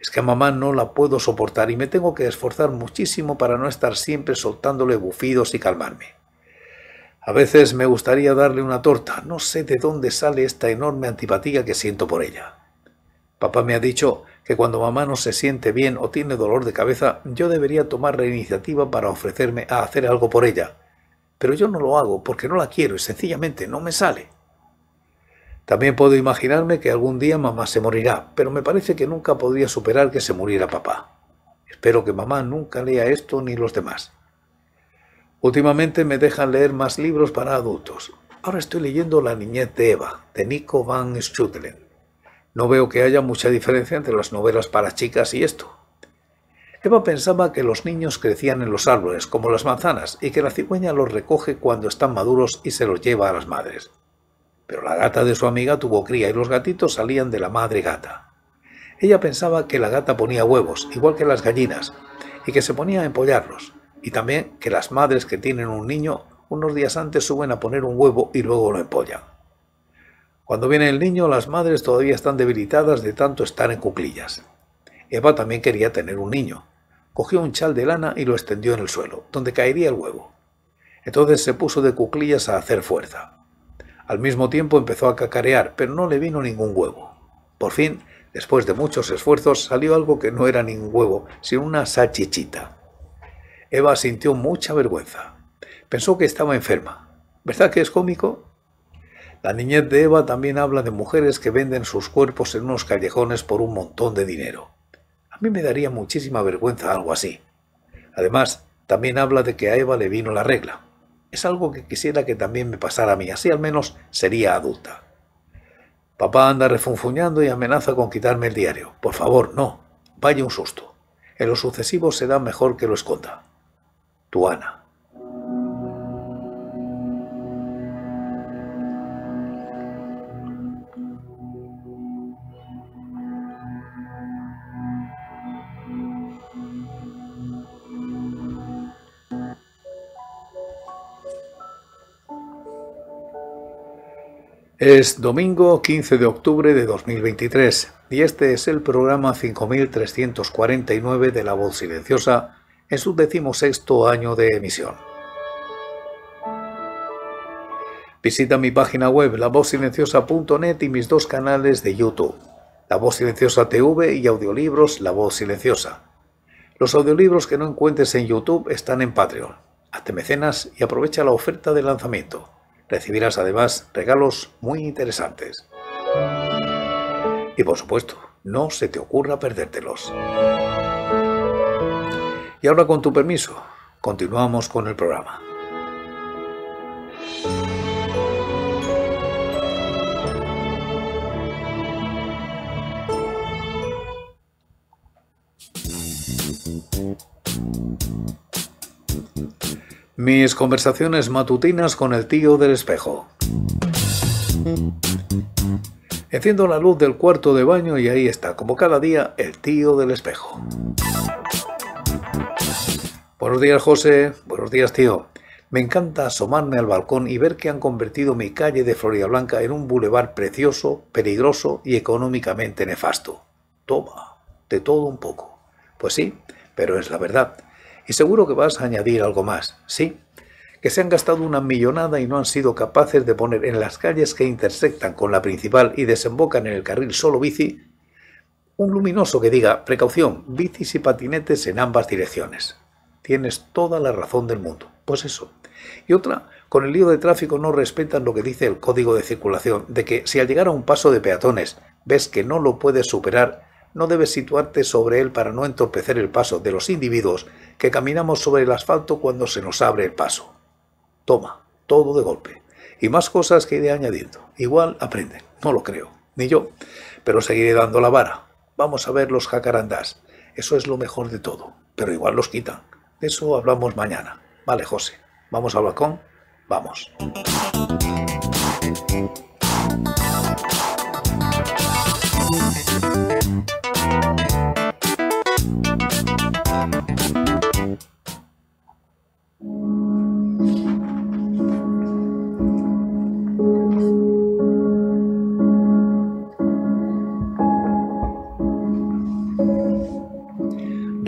Es que a mamá no la puedo soportar y me tengo que esforzar muchísimo para no estar siempre soltándole bufidos y calmarme. A veces me gustaría darle una torta. No sé de dónde sale esta enorme antipatía que siento por ella. Papá me ha dicho que cuando mamá no se siente bien o tiene dolor de cabeza, yo debería tomar la iniciativa para ofrecerme a hacer algo por ella. Pero yo no lo hago porque no la quiero y sencillamente no me sale. También puedo imaginarme que algún día mamá se morirá, pero me parece que nunca podría superar que se muriera papá. Espero que mamá nunca lea esto ni los demás. Últimamente me dejan leer más libros para adultos. Ahora estoy leyendo La niñez de Eva, de Nico van Schutelen. No veo que haya mucha diferencia entre las novelas para chicas y esto. Eva pensaba que los niños crecían en los árboles, como las manzanas, y que la cigüeña los recoge cuando están maduros y se los lleva a las madres pero la gata de su amiga tuvo cría y los gatitos salían de la madre gata. Ella pensaba que la gata ponía huevos, igual que las gallinas, y que se ponía a empollarlos, y también que las madres que tienen un niño unos días antes suben a poner un huevo y luego lo empollan. Cuando viene el niño, las madres todavía están debilitadas de tanto estar en cuclillas. Eva también quería tener un niño. Cogió un chal de lana y lo extendió en el suelo, donde caería el huevo. Entonces se puso de cuclillas a hacer fuerza. Al mismo tiempo empezó a cacarear, pero no le vino ningún huevo. Por fin, después de muchos esfuerzos, salió algo que no era ningún huevo, sino una sachichita. Eva sintió mucha vergüenza. Pensó que estaba enferma. ¿Verdad que es cómico? La niñez de Eva también habla de mujeres que venden sus cuerpos en unos callejones por un montón de dinero. A mí me daría muchísima vergüenza algo así. Además, también habla de que a Eva le vino la regla. Es algo que quisiera que también me pasara a mí, así al menos sería adulta. Papá anda refunfuñando y amenaza con quitarme el diario. Por favor, no. Vaya un susto. En lo sucesivo será mejor que lo esconda. Tu Ana. Es domingo 15 de octubre de 2023 y este es el programa 5349 de La Voz Silenciosa en su decimosexto año de emisión. Visita mi página web lavozsilenciosa.net y mis dos canales de YouTube, La Voz Silenciosa TV y audiolibros La Voz Silenciosa. Los audiolibros que no encuentres en YouTube están en Patreon. Hazte mecenas y aprovecha la oferta de lanzamiento. Recibirás además regalos muy interesantes. Y por supuesto, no se te ocurra perdértelos. Y ahora con tu permiso, continuamos con el programa. Mis conversaciones matutinas con el tío del espejo. Enciendo la luz del cuarto de baño y ahí está, como cada día, el tío del espejo. Buenos días, José. Buenos días, tío. Me encanta asomarme al balcón y ver que han convertido mi calle de Florida Blanca en un bulevar precioso, peligroso y económicamente nefasto. Toma, de todo un poco. Pues sí, pero es la verdad. Y seguro que vas a añadir algo más, ¿sí? Que se han gastado una millonada y no han sido capaces de poner en las calles que intersectan con la principal y desembocan en el carril solo bici un luminoso que diga, precaución, bicis y patinetes en ambas direcciones. Tienes toda la razón del mundo. Pues eso. Y otra, con el lío de tráfico no respetan lo que dice el código de circulación, de que si al llegar a un paso de peatones ves que no lo puedes superar, no debes situarte sobre él para no entorpecer el paso de los individuos que caminamos sobre el asfalto cuando se nos abre el paso. Toma, todo de golpe. Y más cosas que iré añadiendo. Igual aprenden, no lo creo, ni yo. Pero seguiré dando la vara. Vamos a ver los jacarandás. Eso es lo mejor de todo. Pero igual los quitan. De eso hablamos mañana. Vale, José. Vamos al balcón. Vamos.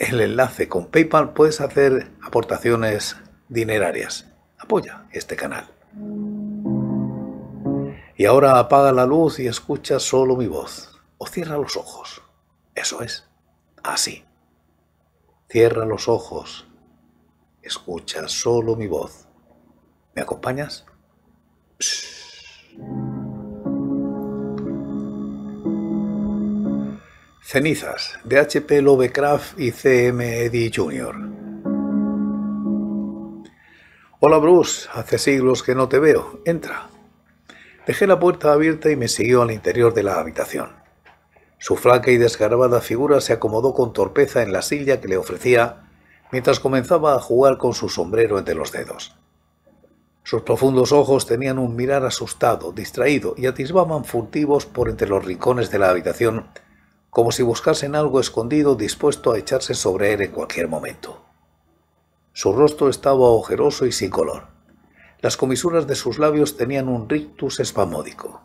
el enlace con PayPal puedes hacer aportaciones dinerarias. Apoya este canal. Y ahora apaga la luz y escucha solo mi voz. O cierra los ojos. Eso es. Así. Cierra los ojos. Escucha solo mi voz. ¿Me acompañas? Cenizas, de H.P. Lovecraft y C.M. Eddy Jr. Hola Bruce, hace siglos que no te veo, entra. Dejé la puerta abierta y me siguió al interior de la habitación. Su flaca y desgarbada figura se acomodó con torpeza en la silla que le ofrecía mientras comenzaba a jugar con su sombrero entre los dedos. Sus profundos ojos tenían un mirar asustado, distraído, y atisbaban furtivos por entre los rincones de la habitación como si buscasen algo escondido dispuesto a echarse sobre él en cualquier momento. Su rostro estaba ojeroso y sin color. Las comisuras de sus labios tenían un rictus espamódico.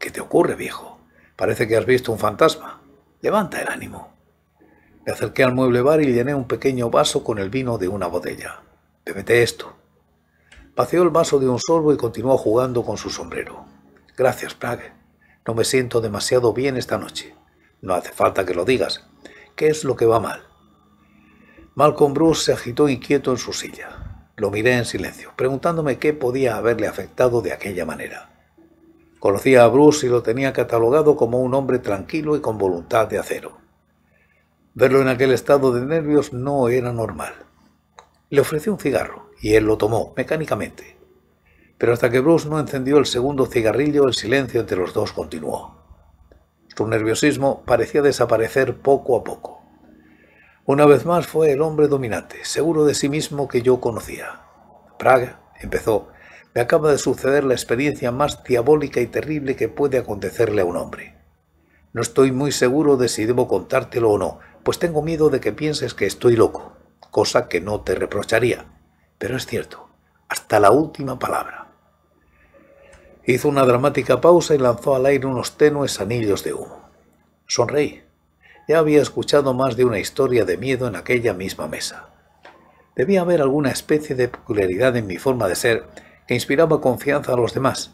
¿Qué te ocurre, viejo? Parece que has visto un fantasma. Levanta el ánimo. Me acerqué al mueble bar y llené un pequeño vaso con el vino de una botella. mete esto. Paseó el vaso de un sorbo y continuó jugando con su sombrero. Gracias, Prague. No me siento demasiado bien esta noche. No hace falta que lo digas. ¿Qué es lo que va mal? Malcolm Bruce se agitó inquieto en su silla. Lo miré en silencio, preguntándome qué podía haberle afectado de aquella manera. Conocía a Bruce y lo tenía catalogado como un hombre tranquilo y con voluntad de acero. Verlo en aquel estado de nervios no era normal. Le ofrecí un cigarro y él lo tomó mecánicamente. Pero hasta que Bruce no encendió el segundo cigarrillo, el silencio entre los dos continuó. Su nerviosismo parecía desaparecer poco a poco. Una vez más fue el hombre dominante, seguro de sí mismo que yo conocía. Praga, empezó, me acaba de suceder la experiencia más diabólica y terrible que puede acontecerle a un hombre. No estoy muy seguro de si debo contártelo o no, pues tengo miedo de que pienses que estoy loco, cosa que no te reprocharía. Pero es cierto, hasta la última palabra. Hizo una dramática pausa y lanzó al aire unos tenues anillos de humo. Sonreí. Ya había escuchado más de una historia de miedo en aquella misma mesa. Debía haber alguna especie de peculiaridad en mi forma de ser que inspiraba confianza a los demás.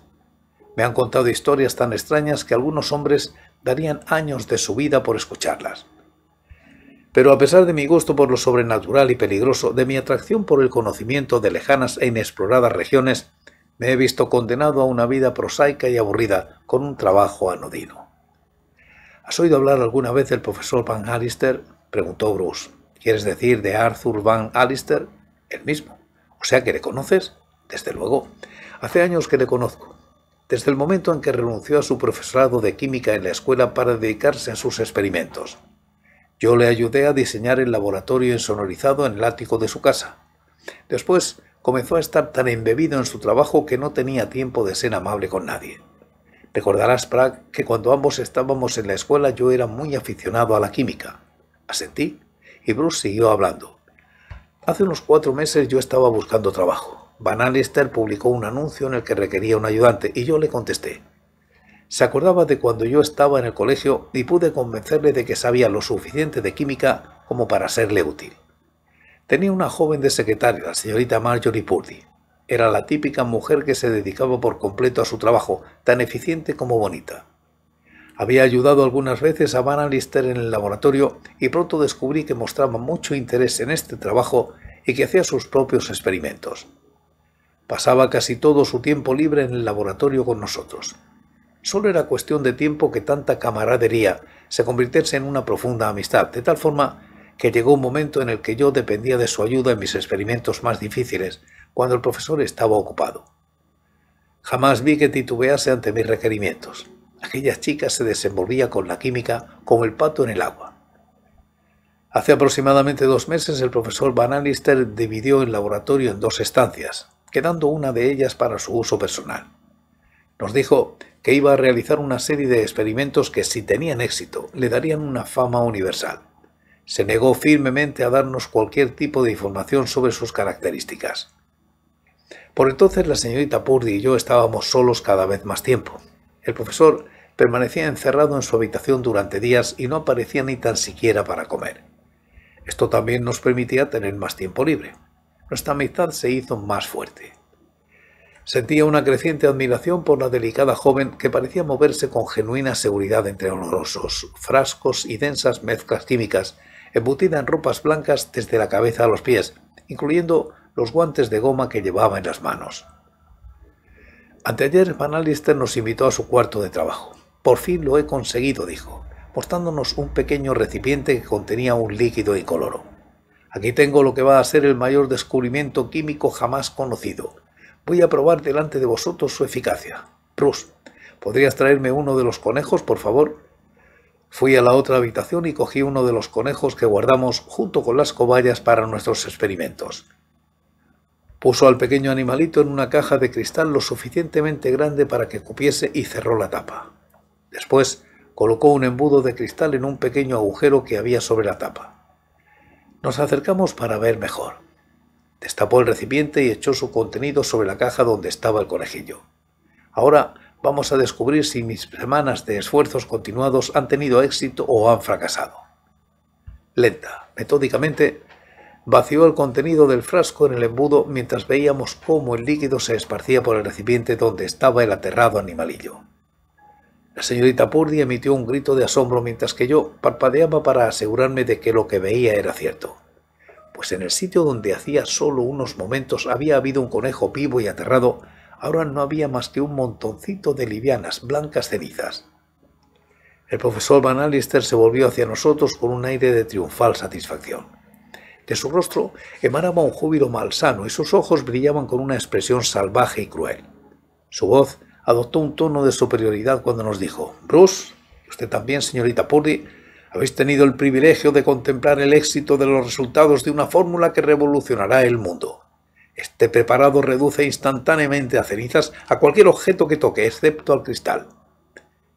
Me han contado historias tan extrañas que algunos hombres darían años de su vida por escucharlas. Pero a pesar de mi gusto por lo sobrenatural y peligroso, de mi atracción por el conocimiento de lejanas e inexploradas regiones, me he visto condenado a una vida prosaica y aburrida, con un trabajo anodino. ¿Has oído hablar alguna vez del profesor Van Alister? preguntó Bruce. ¿Quieres decir de Arthur Van Alister? El mismo. O sea que le conoces, desde luego. Hace años que le conozco. Desde el momento en que renunció a su profesorado de química en la escuela para dedicarse a sus experimentos. Yo le ayudé a diseñar el laboratorio insonorizado en el ático de su casa. Después comenzó a estar tan embebido en su trabajo que no tenía tiempo de ser amable con nadie. Recordarás, Prague, que cuando ambos estábamos en la escuela yo era muy aficionado a la química. Asentí y Bruce siguió hablando. Hace unos cuatro meses yo estaba buscando trabajo. Van Alister publicó un anuncio en el que requería un ayudante y yo le contesté. Se acordaba de cuando yo estaba en el colegio y pude convencerle de que sabía lo suficiente de química como para serle útil. Tenía una joven de secretaria, la señorita Marjorie Purdy. Era la típica mujer que se dedicaba por completo a su trabajo, tan eficiente como bonita. Había ayudado algunas veces a Van Alister en el laboratorio y pronto descubrí que mostraba mucho interés en este trabajo y que hacía sus propios experimentos. Pasaba casi todo su tiempo libre en el laboratorio con nosotros. Solo era cuestión de tiempo que tanta camaradería se convirtiese en una profunda amistad, de tal forma que llegó un momento en el que yo dependía de su ayuda en mis experimentos más difíciles, cuando el profesor estaba ocupado. Jamás vi que titubease ante mis requerimientos. Aquella chica se desenvolvía con la química como el pato en el agua. Hace aproximadamente dos meses el profesor Van Allister dividió el laboratorio en dos estancias, quedando una de ellas para su uso personal. Nos dijo que iba a realizar una serie de experimentos que si tenían éxito le darían una fama universal se negó firmemente a darnos cualquier tipo de información sobre sus características. Por entonces la señorita Purdy y yo estábamos solos cada vez más tiempo. El profesor permanecía encerrado en su habitación durante días y no aparecía ni tan siquiera para comer. Esto también nos permitía tener más tiempo libre. Nuestra amistad se hizo más fuerte. Sentía una creciente admiración por la delicada joven que parecía moverse con genuina seguridad entre olorosos frascos y densas mezclas químicas embutida en ropas blancas desde la cabeza a los pies, incluyendo los guantes de goma que llevaba en las manos. Anteayer Van Alister nos invitó a su cuarto de trabajo. Por fin lo he conseguido, dijo, mostrándonos un pequeño recipiente que contenía un líquido incoloro. Aquí tengo lo que va a ser el mayor descubrimiento químico jamás conocido. Voy a probar delante de vosotros su eficacia. Prus, ¿podrías traerme uno de los conejos, por favor? Fui a la otra habitación y cogí uno de los conejos que guardamos junto con las cobayas para nuestros experimentos. Puso al pequeño animalito en una caja de cristal lo suficientemente grande para que cupiese y cerró la tapa. Después colocó un embudo de cristal en un pequeño agujero que había sobre la tapa. Nos acercamos para ver mejor. Destapó el recipiente y echó su contenido sobre la caja donde estaba el conejillo. Ahora Vamos a descubrir si mis semanas de esfuerzos continuados han tenido éxito o han fracasado. Lenta, metódicamente, vació el contenido del frasco en el embudo mientras veíamos cómo el líquido se esparcía por el recipiente donde estaba el aterrado animalillo. La señorita Purdy emitió un grito de asombro mientras que yo parpadeaba para asegurarme de que lo que veía era cierto. Pues en el sitio donde hacía solo unos momentos había habido un conejo vivo y aterrado, ahora no había más que un montoncito de livianas, blancas cenizas. El profesor Van Alister se volvió hacia nosotros con un aire de triunfal satisfacción. De su rostro emanaba un júbilo malsano y sus ojos brillaban con una expresión salvaje y cruel. Su voz adoptó un tono de superioridad cuando nos dijo, Bruce, usted también, señorita Puri, habéis tenido el privilegio de contemplar el éxito de los resultados de una fórmula que revolucionará el mundo. Este preparado reduce instantáneamente a cenizas a cualquier objeto que toque, excepto al cristal.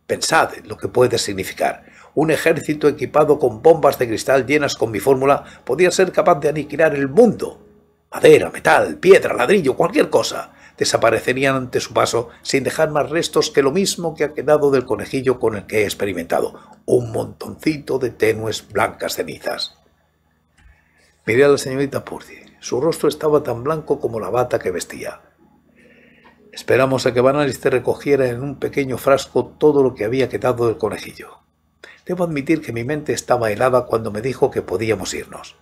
Pensad en lo que puede significar. Un ejército equipado con bombas de cristal llenas con mi fórmula podría ser capaz de aniquilar el mundo. Madera, metal, piedra, ladrillo, cualquier cosa desaparecerían ante su paso sin dejar más restos que lo mismo que ha quedado del conejillo con el que he experimentado, un montoncito de tenues blancas cenizas. Miré a la señorita Purdy. Su rostro estaba tan blanco como la bata que vestía. Esperamos a que Banaliste recogiera en un pequeño frasco todo lo que había quedado del conejillo. Debo admitir que mi mente estaba helada cuando me dijo que podíamos irnos.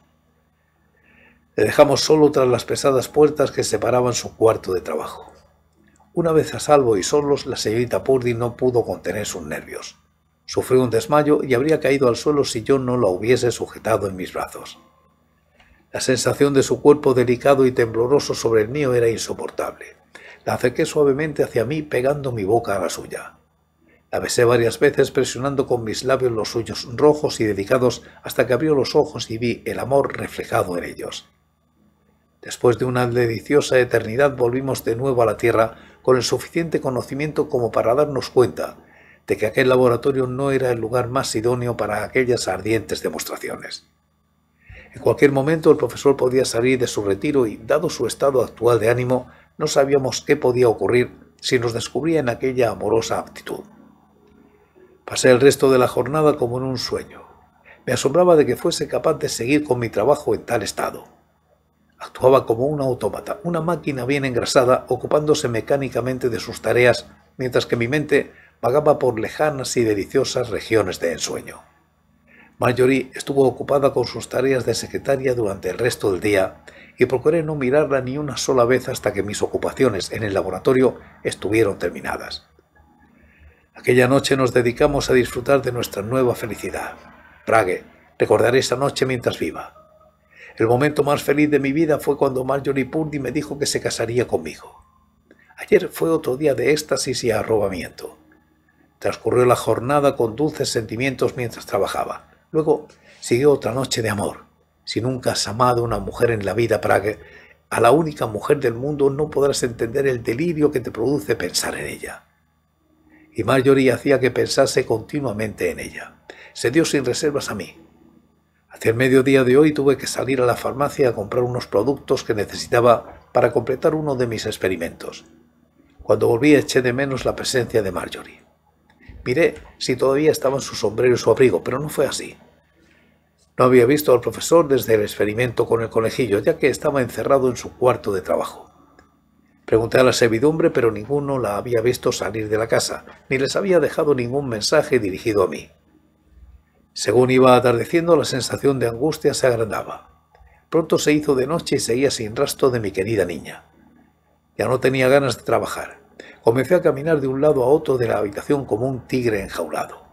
Le dejamos solo tras las pesadas puertas que separaban su cuarto de trabajo. Una vez a salvo y solos, la señorita Purdy no pudo contener sus nervios. Sufrió un desmayo y habría caído al suelo si yo no la hubiese sujetado en mis brazos. La sensación de su cuerpo delicado y tembloroso sobre el mío era insoportable. La acerqué suavemente hacia mí pegando mi boca a la suya. La besé varias veces presionando con mis labios los suyos rojos y delicados hasta que abrió los ojos y vi el amor reflejado en ellos. Después de una deliciosa eternidad volvimos de nuevo a la Tierra con el suficiente conocimiento como para darnos cuenta de que aquel laboratorio no era el lugar más idóneo para aquellas ardientes demostraciones. En cualquier momento el profesor podía salir de su retiro y, dado su estado actual de ánimo, no sabíamos qué podía ocurrir si nos descubría en aquella amorosa aptitud. Pasé el resto de la jornada como en un sueño. Me asombraba de que fuese capaz de seguir con mi trabajo en tal estado. Actuaba como un autómata, una máquina bien engrasada, ocupándose mecánicamente de sus tareas, mientras que mi mente vagaba por lejanas y deliciosas regiones de ensueño. Marjorie estuvo ocupada con sus tareas de secretaria durante el resto del día y procuré no mirarla ni una sola vez hasta que mis ocupaciones en el laboratorio estuvieron terminadas. Aquella noche nos dedicamos a disfrutar de nuestra nueva felicidad. Prague, recordaré esa noche mientras viva. El momento más feliz de mi vida fue cuando Marjorie Purdy me dijo que se casaría conmigo. Ayer fue otro día de éxtasis y arrobamiento. Transcurrió la jornada con dulces sentimientos mientras trabajaba. Luego siguió otra noche de amor. Si nunca has amado a una mujer en la vida, para que a la única mujer del mundo no podrás entender el delirio que te produce pensar en ella. Y Marjorie hacía que pensase continuamente en ella. Se dio sin reservas a mí. Hacia el mediodía de hoy tuve que salir a la farmacia a comprar unos productos que necesitaba para completar uno de mis experimentos. Cuando volví eché de menos la presencia de Marjorie. Miré si todavía estaban su sombrero y su abrigo, pero no fue así. No había visto al profesor desde el experimento con el conejillo, ya que estaba encerrado en su cuarto de trabajo. Pregunté a la servidumbre, pero ninguno la había visto salir de la casa, ni les había dejado ningún mensaje dirigido a mí. Según iba atardeciendo, la sensación de angustia se agrandaba. Pronto se hizo de noche y seguía sin rastro de mi querida niña. Ya no tenía ganas de trabajar. Comencé a caminar de un lado a otro de la habitación como un tigre enjaulado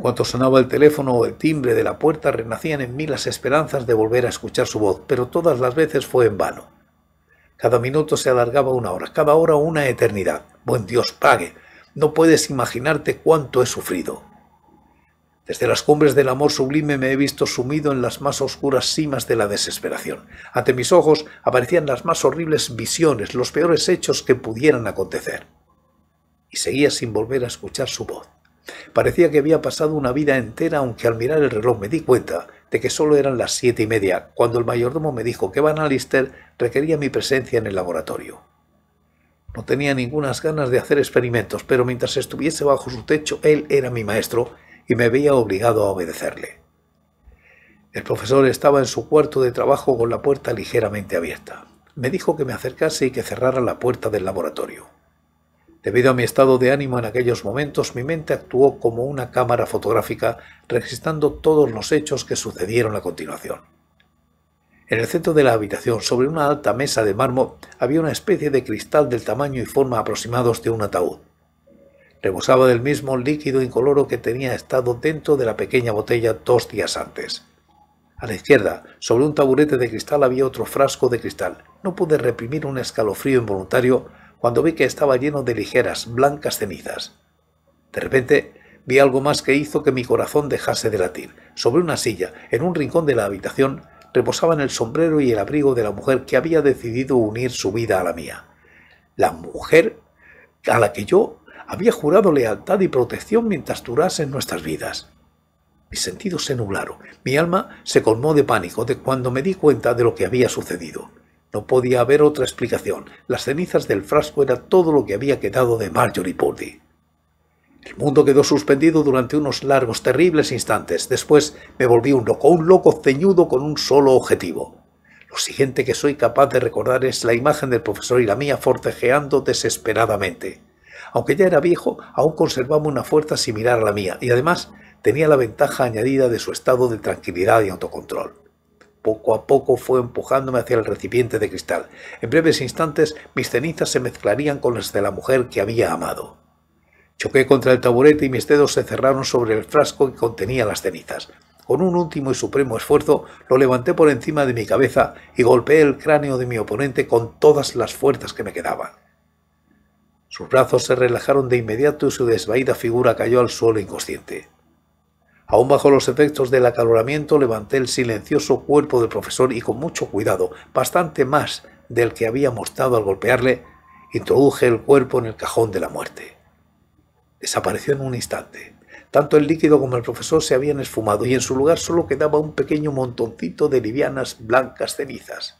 cuanto sonaba el teléfono o el timbre de la puerta, renacían en mí las esperanzas de volver a escuchar su voz, pero todas las veces fue en vano. Cada minuto se alargaba una hora, cada hora una eternidad. Buen Dios, pague. No puedes imaginarte cuánto he sufrido. Desde las cumbres del amor sublime me he visto sumido en las más oscuras cimas de la desesperación. Ante mis ojos aparecían las más horribles visiones, los peores hechos que pudieran acontecer. Y seguía sin volver a escuchar su voz. Parecía que había pasado una vida entera, aunque al mirar el reloj me di cuenta de que solo eran las siete y media, cuando el mayordomo me dijo que Van Alister requería mi presencia en el laboratorio. No tenía ningunas ganas de hacer experimentos, pero mientras estuviese bajo su techo, él era mi maestro y me veía obligado a obedecerle. El profesor estaba en su cuarto de trabajo con la puerta ligeramente abierta. Me dijo que me acercase y que cerrara la puerta del laboratorio. Debido a mi estado de ánimo en aquellos momentos, mi mente actuó como una cámara fotográfica registrando todos los hechos que sucedieron a continuación. En el centro de la habitación, sobre una alta mesa de mármol, había una especie de cristal del tamaño y forma aproximados de un ataúd. Rebosaba del mismo líquido incoloro que tenía estado dentro de la pequeña botella dos días antes. A la izquierda, sobre un taburete de cristal, había otro frasco de cristal. No pude reprimir un escalofrío involuntario cuando vi que estaba lleno de ligeras, blancas cenizas. De repente vi algo más que hizo que mi corazón dejase de latir. Sobre una silla, en un rincón de la habitación, reposaban el sombrero y el abrigo de la mujer que había decidido unir su vida a la mía. La mujer a la que yo había jurado lealtad y protección mientras durasen nuestras vidas. Mis sentidos se nublaron, mi alma se colmó de pánico de cuando me di cuenta de lo que había sucedido. No podía haber otra explicación. Las cenizas del frasco era todo lo que había quedado de Marjorie Purdy. El mundo quedó suspendido durante unos largos, terribles instantes. Después me volví un loco, un loco ceñudo con un solo objetivo. Lo siguiente que soy capaz de recordar es la imagen del profesor y la mía forcejeando desesperadamente. Aunque ya era viejo, aún conservaba una fuerza similar a la mía y además tenía la ventaja añadida de su estado de tranquilidad y autocontrol. Poco a poco fue empujándome hacia el recipiente de cristal. En breves instantes mis cenizas se mezclarían con las de la mujer que había amado. Choqué contra el taburete y mis dedos se cerraron sobre el frasco que contenía las cenizas. Con un último y supremo esfuerzo lo levanté por encima de mi cabeza y golpeé el cráneo de mi oponente con todas las fuerzas que me quedaban. Sus brazos se relajaron de inmediato y su desvaída figura cayó al suelo inconsciente. Aún bajo los efectos del acaloramiento levanté el silencioso cuerpo del profesor y con mucho cuidado, bastante más del que había mostrado al golpearle, introduje el cuerpo en el cajón de la muerte. Desapareció en un instante. Tanto el líquido como el profesor se habían esfumado y en su lugar solo quedaba un pequeño montoncito de livianas blancas cenizas.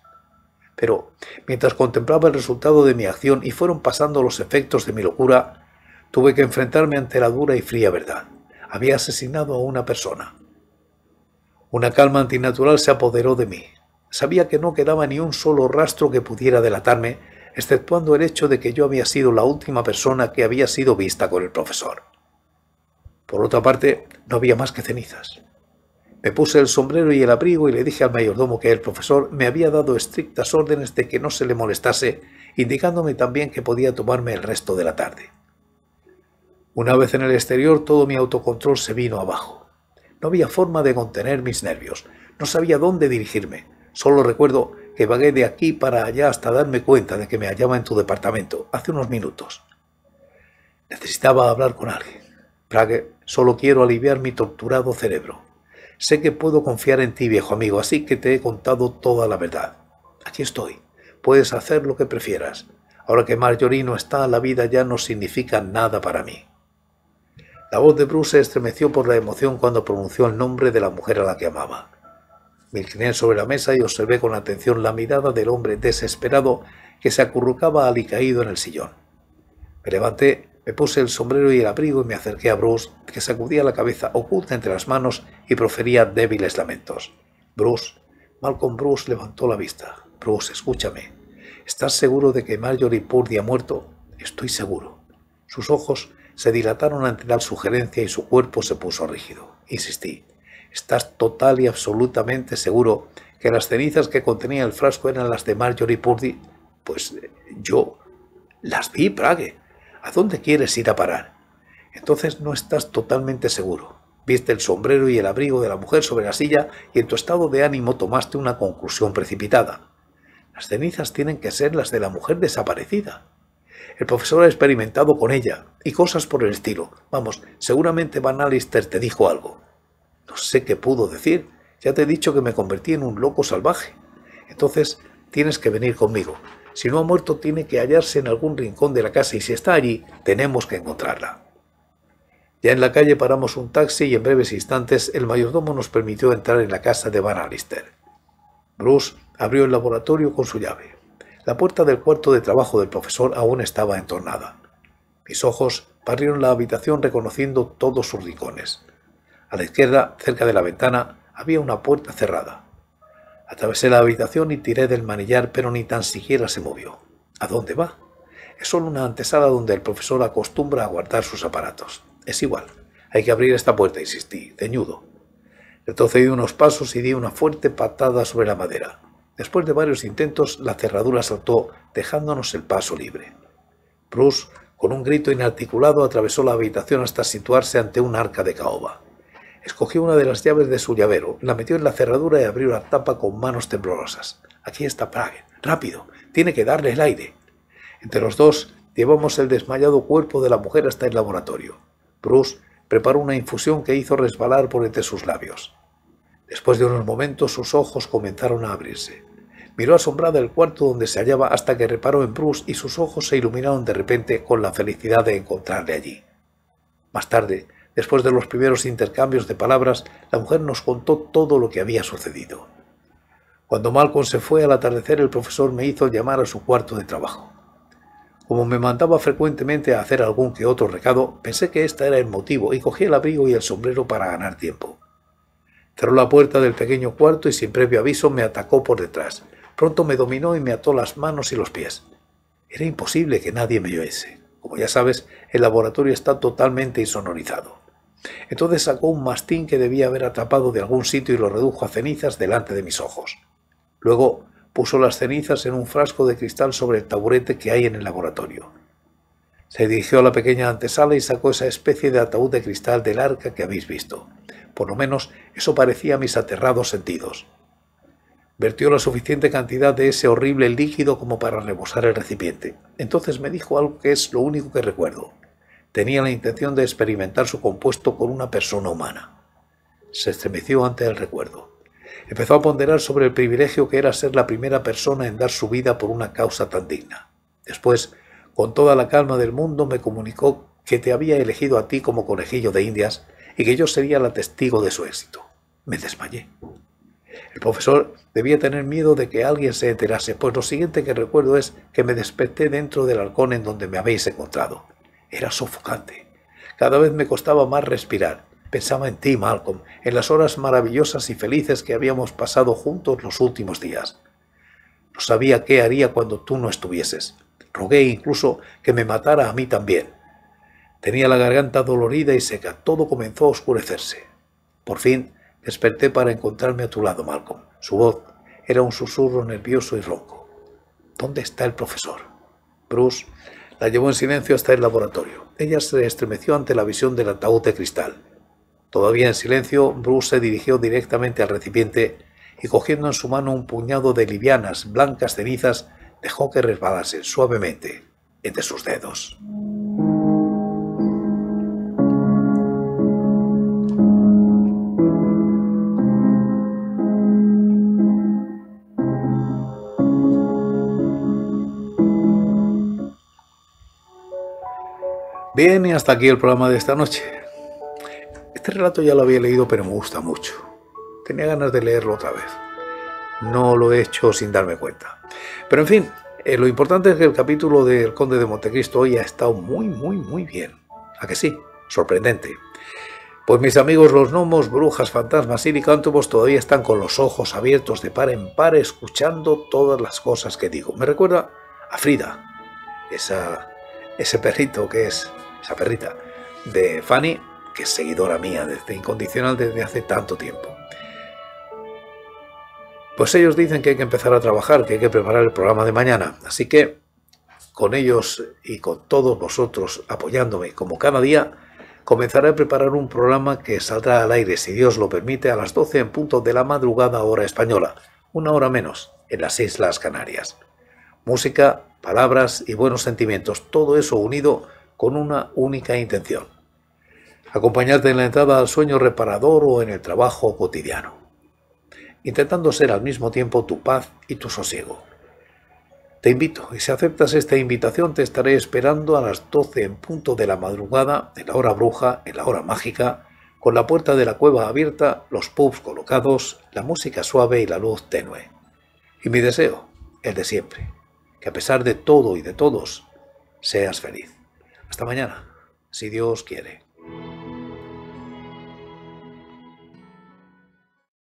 Pero mientras contemplaba el resultado de mi acción y fueron pasando los efectos de mi locura, tuve que enfrentarme ante la dura y fría verdad había asesinado a una persona. Una calma antinatural se apoderó de mí. Sabía que no quedaba ni un solo rastro que pudiera delatarme, exceptuando el hecho de que yo había sido la última persona que había sido vista con el profesor. Por otra parte, no había más que cenizas. Me puse el sombrero y el abrigo y le dije al mayordomo que el profesor me había dado estrictas órdenes de que no se le molestase, indicándome también que podía tomarme el resto de la tarde. Una vez en el exterior todo mi autocontrol se vino abajo. No había forma de contener mis nervios, no sabía dónde dirigirme. Solo recuerdo que vagué de aquí para allá hasta darme cuenta de que me hallaba en tu departamento hace unos minutos. Necesitaba hablar con alguien. Prague, solo quiero aliviar mi torturado cerebro. Sé que puedo confiar en ti, viejo amigo, así que te he contado toda la verdad. Aquí estoy. Puedes hacer lo que prefieras. Ahora que Marjorie no está, la vida ya no significa nada para mí. La voz de Bruce se estremeció por la emoción cuando pronunció el nombre de la mujer a la que amaba. Me incliné sobre la mesa y observé con atención la mirada del hombre desesperado que se acurrucaba caído en el sillón. Me levanté, me puse el sombrero y el abrigo y me acerqué a Bruce, que sacudía la cabeza oculta entre las manos y profería débiles lamentos. Bruce, Malcolm Bruce levantó la vista. Bruce, escúchame. ¿Estás seguro de que Marjorie Purdy ha muerto? Estoy seguro. Sus ojos se dilataron ante tal sugerencia y su cuerpo se puso rígido. Insistí, ¿estás total y absolutamente seguro que las cenizas que contenía el frasco eran las de Marjorie Purdy? Pues eh, yo las vi, Prague. ¿A dónde quieres ir a parar? Entonces no estás totalmente seguro. Viste el sombrero y el abrigo de la mujer sobre la silla y en tu estado de ánimo tomaste una conclusión precipitada. Las cenizas tienen que ser las de la mujer desaparecida. El profesor ha experimentado con ella y cosas por el estilo. Vamos, seguramente Van Alister te dijo algo. No sé qué pudo decir. Ya te he dicho que me convertí en un loco salvaje. Entonces, tienes que venir conmigo. Si no ha muerto, tiene que hallarse en algún rincón de la casa y si está allí, tenemos que encontrarla. Ya en la calle paramos un taxi y en breves instantes el mayordomo nos permitió entrar en la casa de Van Alister. Bruce abrió el laboratorio con su llave. La puerta del cuarto de trabajo del profesor aún estaba entornada. Mis ojos parrieron la habitación reconociendo todos sus rincones. A la izquierda, cerca de la ventana, había una puerta cerrada. Atravesé la habitación y tiré del manillar, pero ni tan siquiera se movió. ¿A dónde va? Es solo una antesala donde el profesor acostumbra a guardar sus aparatos. Es igual. Hay que abrir esta puerta, insistí, ceñudo. Retrocedí unos pasos y di una fuerte patada sobre la madera. Después de varios intentos, la cerradura saltó, dejándonos el paso libre. Bruce, con un grito inarticulado, atravesó la habitación hasta situarse ante un arca de caoba. Escogió una de las llaves de su llavero, la metió en la cerradura y abrió la tapa con manos temblorosas. Aquí está Prague. Rápido. Tiene que darle el aire. Entre los dos llevamos el desmayado cuerpo de la mujer hasta el laboratorio. Bruce preparó una infusión que hizo resbalar por entre sus labios. Después de unos momentos sus ojos comenzaron a abrirse. Miró asombrada el cuarto donde se hallaba hasta que reparó en Bruce y sus ojos se iluminaron de repente con la felicidad de encontrarle allí. Más tarde, después de los primeros intercambios de palabras, la mujer nos contó todo lo que había sucedido. Cuando Malcolm se fue al atardecer, el profesor me hizo llamar a su cuarto de trabajo. Como me mandaba frecuentemente a hacer algún que otro recado, pensé que este era el motivo y cogí el abrigo y el sombrero para ganar tiempo. Cerró la puerta del pequeño cuarto y sin previo aviso me atacó por detrás. Pronto me dominó y me ató las manos y los pies. Era imposible que nadie me oyese. Como ya sabes, el laboratorio está totalmente insonorizado. Entonces sacó un mastín que debía haber atrapado de algún sitio y lo redujo a cenizas delante de mis ojos. Luego puso las cenizas en un frasco de cristal sobre el taburete que hay en el laboratorio. Se dirigió a la pequeña antesala y sacó esa especie de ataúd de cristal del arca que habéis visto. Por lo menos eso parecía a mis aterrados sentidos. Vertió la suficiente cantidad de ese horrible líquido como para rebosar el recipiente. Entonces me dijo algo que es lo único que recuerdo. Tenía la intención de experimentar su compuesto con una persona humana. Se estremeció ante el recuerdo. Empezó a ponderar sobre el privilegio que era ser la primera persona en dar su vida por una causa tan digna. Después, con toda la calma del mundo, me comunicó que te había elegido a ti como conejillo de indias y que yo sería la testigo de su éxito. Me desmayé. El profesor debía tener miedo de que alguien se enterase, pues lo siguiente que recuerdo es que me desperté dentro del halcón en donde me habéis encontrado. Era sofocante. Cada vez me costaba más respirar. Pensaba en ti, Malcolm, en las horas maravillosas y felices que habíamos pasado juntos los últimos días. No sabía qué haría cuando tú no estuvieses. Rogué incluso que me matara a mí también. Tenía la garganta dolorida y seca. Todo comenzó a oscurecerse. Por fin Desperté para encontrarme a tu lado, Malcolm. Su voz era un susurro nervioso y ronco. ¿Dónde está el profesor? Bruce la llevó en silencio hasta el laboratorio. Ella se estremeció ante la visión del ataúd de cristal. Todavía en silencio, Bruce se dirigió directamente al recipiente y cogiendo en su mano un puñado de livianas, blancas cenizas, dejó que resbalasen suavemente entre sus dedos. Bien, y hasta aquí el programa de esta noche. Este relato ya lo había leído, pero me gusta mucho. Tenía ganas de leerlo otra vez. No lo he hecho sin darme cuenta. Pero en fin, eh, lo importante es que el capítulo del Conde de Montecristo hoy ha estado muy, muy, muy bien. ¿A que sí? Sorprendente. Pues mis amigos los gnomos, brujas, fantasmas y licántropos todavía están con los ojos abiertos de par en par escuchando todas las cosas que digo. Me recuerda a Frida, esa, ese perrito que es esa perrita, de Fanny, que es seguidora mía desde incondicional desde hace tanto tiempo. Pues ellos dicen que hay que empezar a trabajar, que hay que preparar el programa de mañana. Así que con ellos y con todos vosotros apoyándome como cada día, comenzaré a preparar un programa que saldrá al aire, si Dios lo permite, a las 12 en punto de la madrugada hora española, una hora menos, en las Islas Canarias. Música, palabras y buenos sentimientos, todo eso unido con una única intención, acompañarte en la entrada al sueño reparador o en el trabajo cotidiano, intentando ser al mismo tiempo tu paz y tu sosiego. Te invito, y si aceptas esta invitación, te estaré esperando a las 12 en punto de la madrugada, en la hora bruja, en la hora mágica, con la puerta de la cueva abierta, los pubs colocados, la música suave y la luz tenue. Y mi deseo, el de siempre, que a pesar de todo y de todos, seas feliz. Hasta mañana, si Dios quiere.